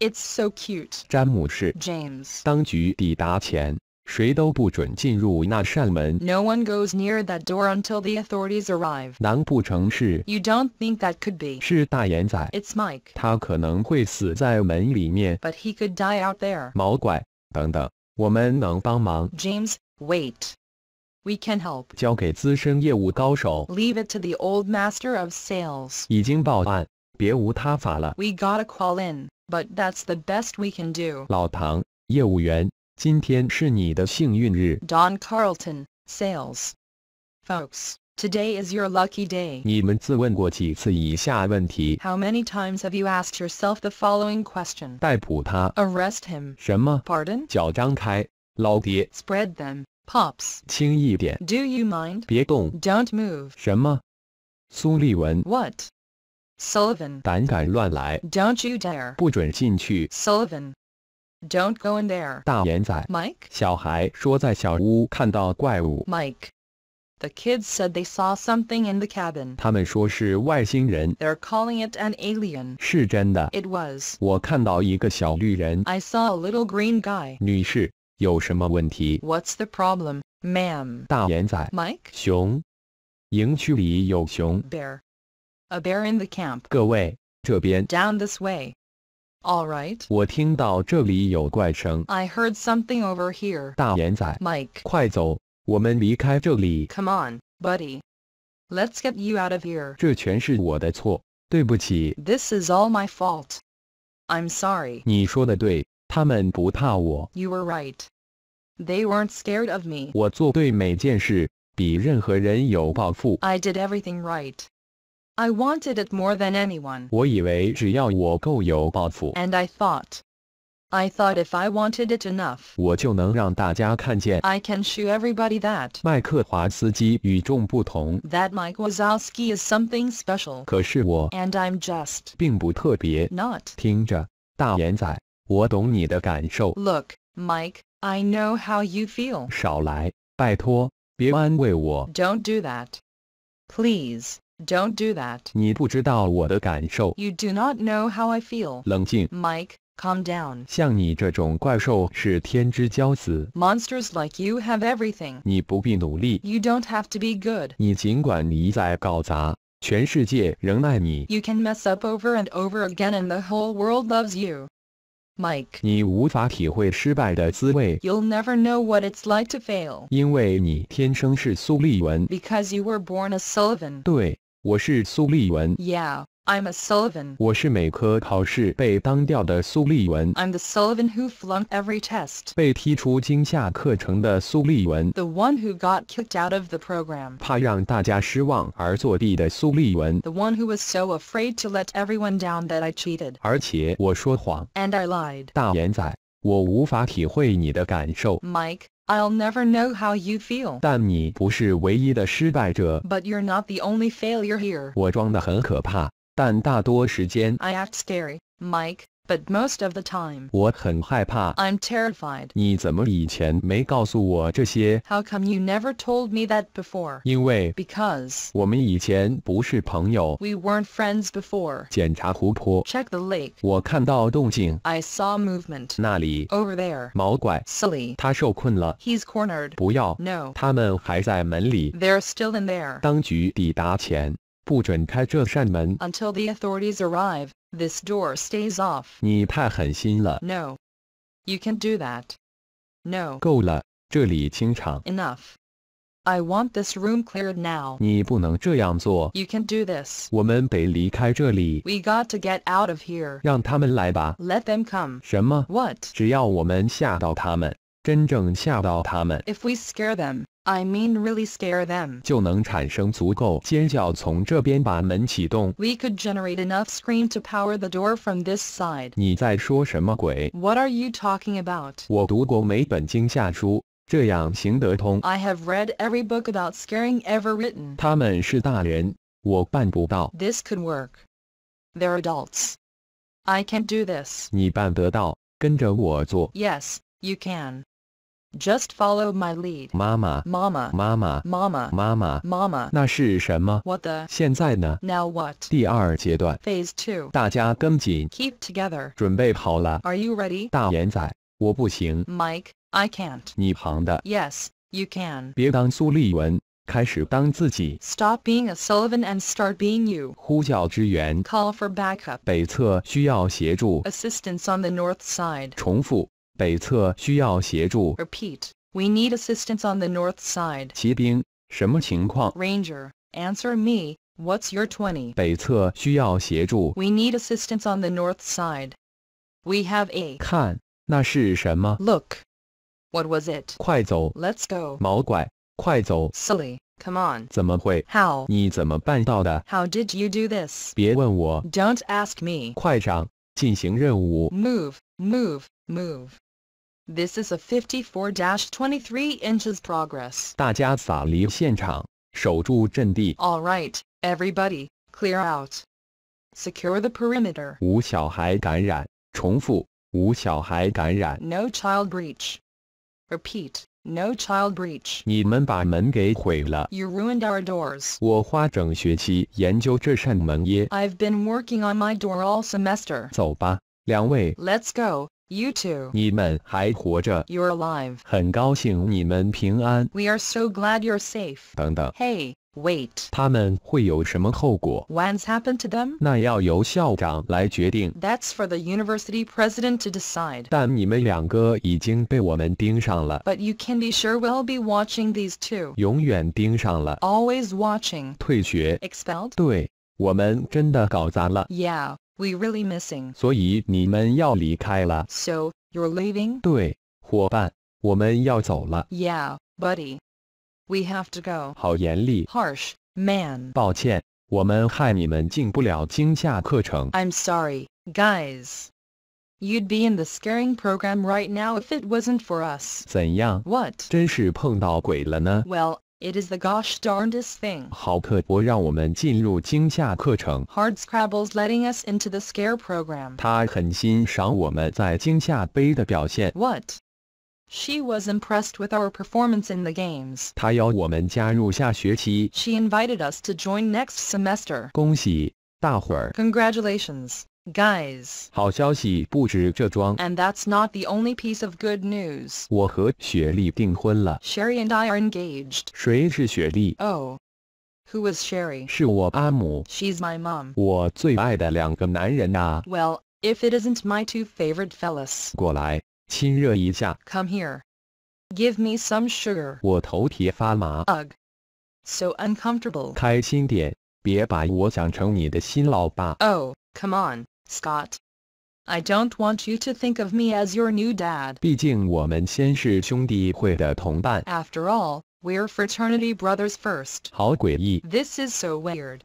It's so cute. 詹姆士 James 当局抵达前，谁都不准进入那扇门。No one goes near that door until the authorities arrive。难不成是？You don't think that could be？是大眼仔。It's Mike。他可能会死在门里面。But he could die out there。毛怪，等等，我们能帮忙。James, wait. We can help. 交给资深业务高手。Leave it to the old master of sales. 已经报案，别无他法了。We gotta call in, but that's the best we can do. 老唐，业务员。今天是你的幸运日。Don Carlton, Sales. Folks, today is your lucky day.？How many times have you asked yourself the following question? 逮捕他。Arrest him. 什么？Pardon? 脚张开，老爹。Spread them, pops. 轻一点。Do you mind? 别动。Don't move. 什么？苏利文。What? Sullivan. 胆敢乱来。Don't you dare. 不准进去。Sullivan. Don't go in there. 大眼仔 Mike 小孩说在小屋看到怪物。Mike The kids said they saw something in the cabin. they are calling it an alien. It was. I saw a little green guy. What's the problem, ma'am? 大眼仔 Mike 熊，营区里有熊。Bear. A bear in the camp. Down this way. All I heard something over here. 大眼仔，Mike，快走，我们离开这里。Come on, buddy. Let's get you out of here. this is all my fault. I'm sorry. you were right. They weren't scared of me. I did everything right. I wanted it more than anyone. And I thought. I thought if I wanted it enough. I can show everybody that. That Mike Wazowski is something special. And i I'm just. not. 并不特别。Not. Look, Mike, I know how you feel. do not do that. Please. Don't do that. You do not know how I feel. 冷静。Mike, calm down. Monsters like you have everything. You do don't have to be good. You can mess up over and over again and the whole world loves you. Mike. you will never know what it's like to fail. because you were born a Sullivan. 对，yeah, i I'm a Sullivan. i am the Sullivan who flunked every test. The one who got kicked out of the program. The one who was so afraid to let everyone down that I cheated. 而且我说谎。And I lied. 大眼仔，我无法体会你的感受。Mike. I'll never know how you feel. 但你不是唯一的失败者。But you're not the only failure here. 我装得很可怕，但大多时间 I act scary, Mike. But most of the time, i am terrified. How come you never told me that before? 因为 because we were weren't friends before. Check the lake. I saw movement. 那里 over there. 毛怪 silly. He's cornered. 不要 no. they are still in there. 当局抵达前。until the authorities arrive, this door stays off. No, you can't do that. No. enough. I want this room cleared now. You can do this. We got to get out of here. Let them come. 什么？What? 只要我们吓到他们。if we scare them, I mean really scare them, we could generate enough scream to power the door from this side. What are you talking about? I have read every book about scaring ever this could work. They're adults. I can't do this. yes, you can. Just follow my lead. Mama, mama, mama, mama, mama. what. what? Now phase. two. 妈妈，妈妈，妈妈，妈妈，妈妈，妈妈。那是什么？What keep together. two。大家跟紧。Keep Are you ready? I can not can't. You Yes, can't。你旁的。Yes，you Stop being a Sullivan and start being you. Call for backup. Assistance on the north side. side。重复。Repeat. we need assistance on the north side. 骑兵，什么情况？Ranger, answer me. What's your twenty? 北侧需要协助。We need assistance on the north side. We have a. 看，那是什么？Look. What was it? 快走。Let's go. 毛怪，快走。Silly. Come on. 怎么会？How? 你怎么办到的？How did you do this? 别问我。Don't ask me. 快上，进行任务。Move. Move, move. This is a 54-23 inches progress. All right, everybody, clear out. Secure the perimeter. No child breach. Repeat. No child breach. You ruined our doors. i have been working on my door all semester. 走吧。let us go, you two. are alive. We are so glad you're safe. What's happened to That's for the university president to But you can be sure we'll be watching these two。永远盯上了。Always watching。退学。Expelled。对，我们真的搞砸了。Yeah。we really missing. So you you're leaving? 对，伙伴，我们要走了。Yeah, buddy. We have to go. 好严厉。Harsh, man. 抱歉，我们害你们进不了惊吓课程。I'm sorry, guys. You'd be in the scaring program right now if it wasn't for us. 怎样? What? 真是碰到鬼了呢? Well, it is the gosh darndest thing. 好刻薄，让我们进入惊吓课程。Hard Scrabble's letting us into the scare program. What? She was impressed with our performance in the games. She invited us to join next semester. Congratulations. Guys. and that's not the only piece of good news. 我和雪莉订婚了。Sherry and I are engaged. Oh, Who is Sherry? She's my mom. 我最爱的两个男人啊。Well, if it isn't my two favorite fellas. 过来，亲热一下。Come here. Give me some sugar. 我头皮发麻。Ugh. So uncomfortable. 开心点，别把我想成你的新老爸。Oh, come on. Scott. I don't want you to think of me as your new dad. After all, we're fraternity brothers first. This is so weird.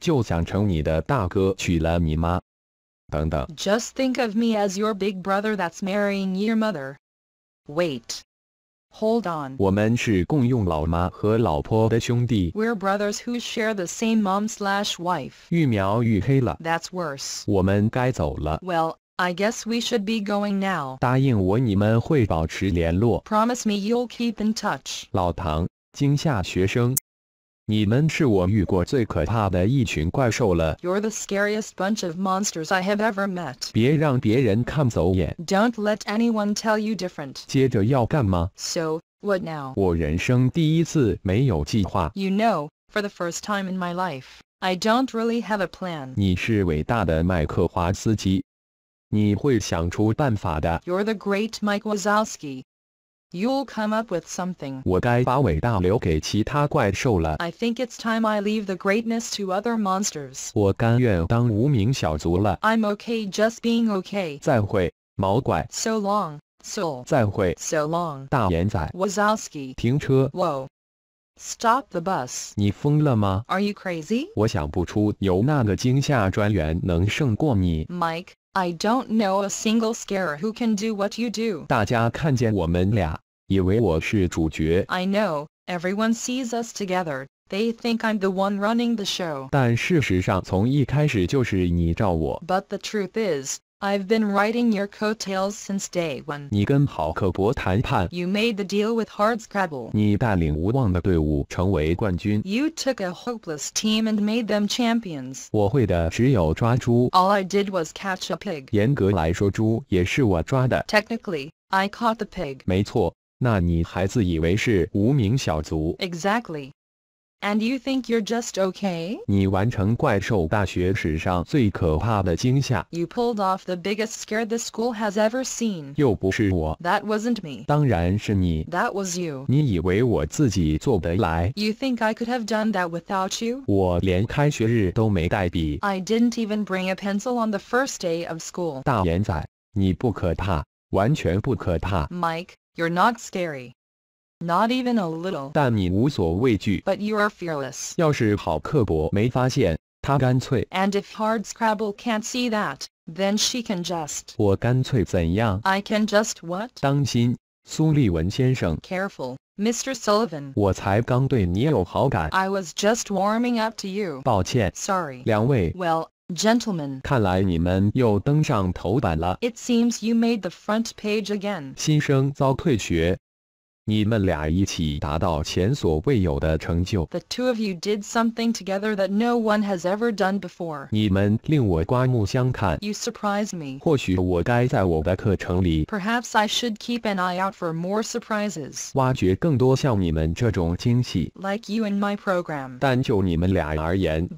Just think of me as your big brother that's marrying your mother. Wait. Hold on. we are brothers who share the same mom slash wife. That's worse. Well, I guess we should be going now. Promise me you'll keep in touch. 老唐，惊吓学生。you are the scariest bunch of monsters I have ever met. do not let anyone tell you different. So, what now? You know, for the first time in my life, I don't really have a plan. you are the great Mike Wazowski. You'll come up with something. I think it's time I leave the greatness to other monsters. i am okay just being okay. So long, Soul. So long. 大眼仔。Wazowski. 停车。Whoa. Stop the bus. Are you crazy? Mike. I don't know a single scare who can do what you do. I know, everyone sees us together. They think I'm the one running the show. But the truth is, I've been riding your coattails since day one. You made the deal with Hardscrabble. You took a hopeless team and made them champions. All I did was catch a pig. Technically, I caught the pig. exactly. And you think you're just okay? You pulled off the biggest scare the school has ever seen. That was wasn't me. That was you. You think I could have done that without you? I did didn't even bring a pencil on the first day of school. 大眼仔，你不可怕，完全不可怕。Mike, you're not scary. Not even a little. But you are fearless. And if hard scrabble can't see that, then she can just. I can just what? Careful, Mr. Sullivan. I was just warming up to you. Sorry, Well, gentlemen. It seems you made the front page again。新生遭退学，the two of you did something together that no one has ever done before. You surprise me. Perhaps I should keep an eye out for more surprises. like you in my program.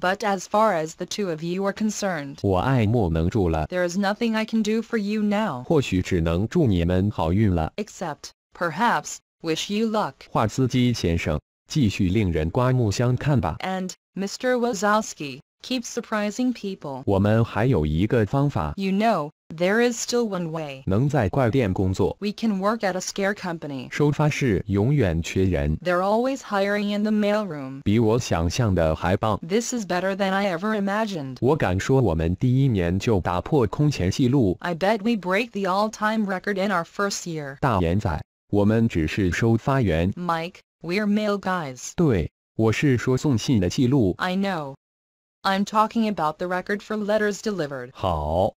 But as far as the two of you are concerned. 我爱莫能助了。There is nothing I can do for you now. 或许只能祝你们好运了。Except, perhaps. Wish you luck. And Mr. Wazowski, keep surprising people. You know, there is still one way. We can work at a scare company. they are always hiring in the mailroom. This is better than I ever imagined. I bet we break the all-time record in our first year. 大眼仔。Mike, we we're mail guys. I know. I'm talking about the record for letters delivered. All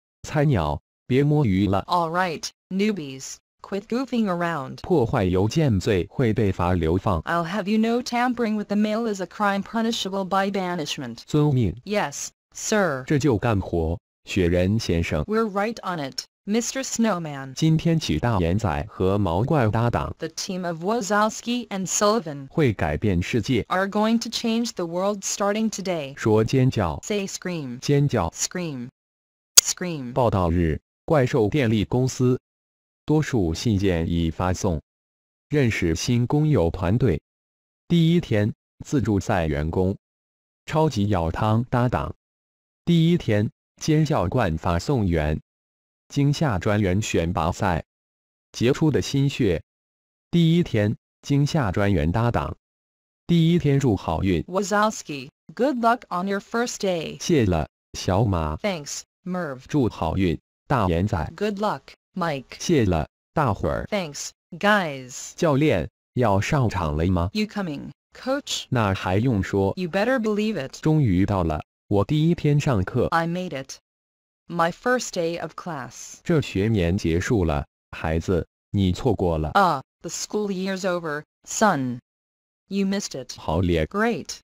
right, newbies. Quit goofing around. 损坏邮件罪会被罚流放。will have you know tampering with the mail is a crime punishable by banishment. Yes, sir. 这就干活，雪人先生。are right on it. Mr. Snowman。今天起，大眼仔和毛怪搭档。The team of w o z o w s k i and Sullivan 会改变世界。Are going to change the world starting today。说尖叫。Say scream。尖叫。Scream。Scream。报道日，怪兽电力公司多数信件已发送。认识新工友团队。第一天，自助赛员工。超级舀汤搭档。第一天，尖叫罐发送员。惊吓专员选拔赛，杰出的心血。第一天，惊吓专员搭档。第一天，祝好运。w a z o w s k i g o o d luck on your first day。谢了，小马。Thanks, Merv。祝好运，大眼仔。Good luck, Mike。谢了，大伙儿。Thanks, guys。教练，要上场了吗？You coming, Coach？那还用说。You better believe it。终于到了，我第一天上课。I made it。My first day of class. 这学年结束了，孩子，你错过了。Ah, the school year's over, son. You missed it. 好咧。Great.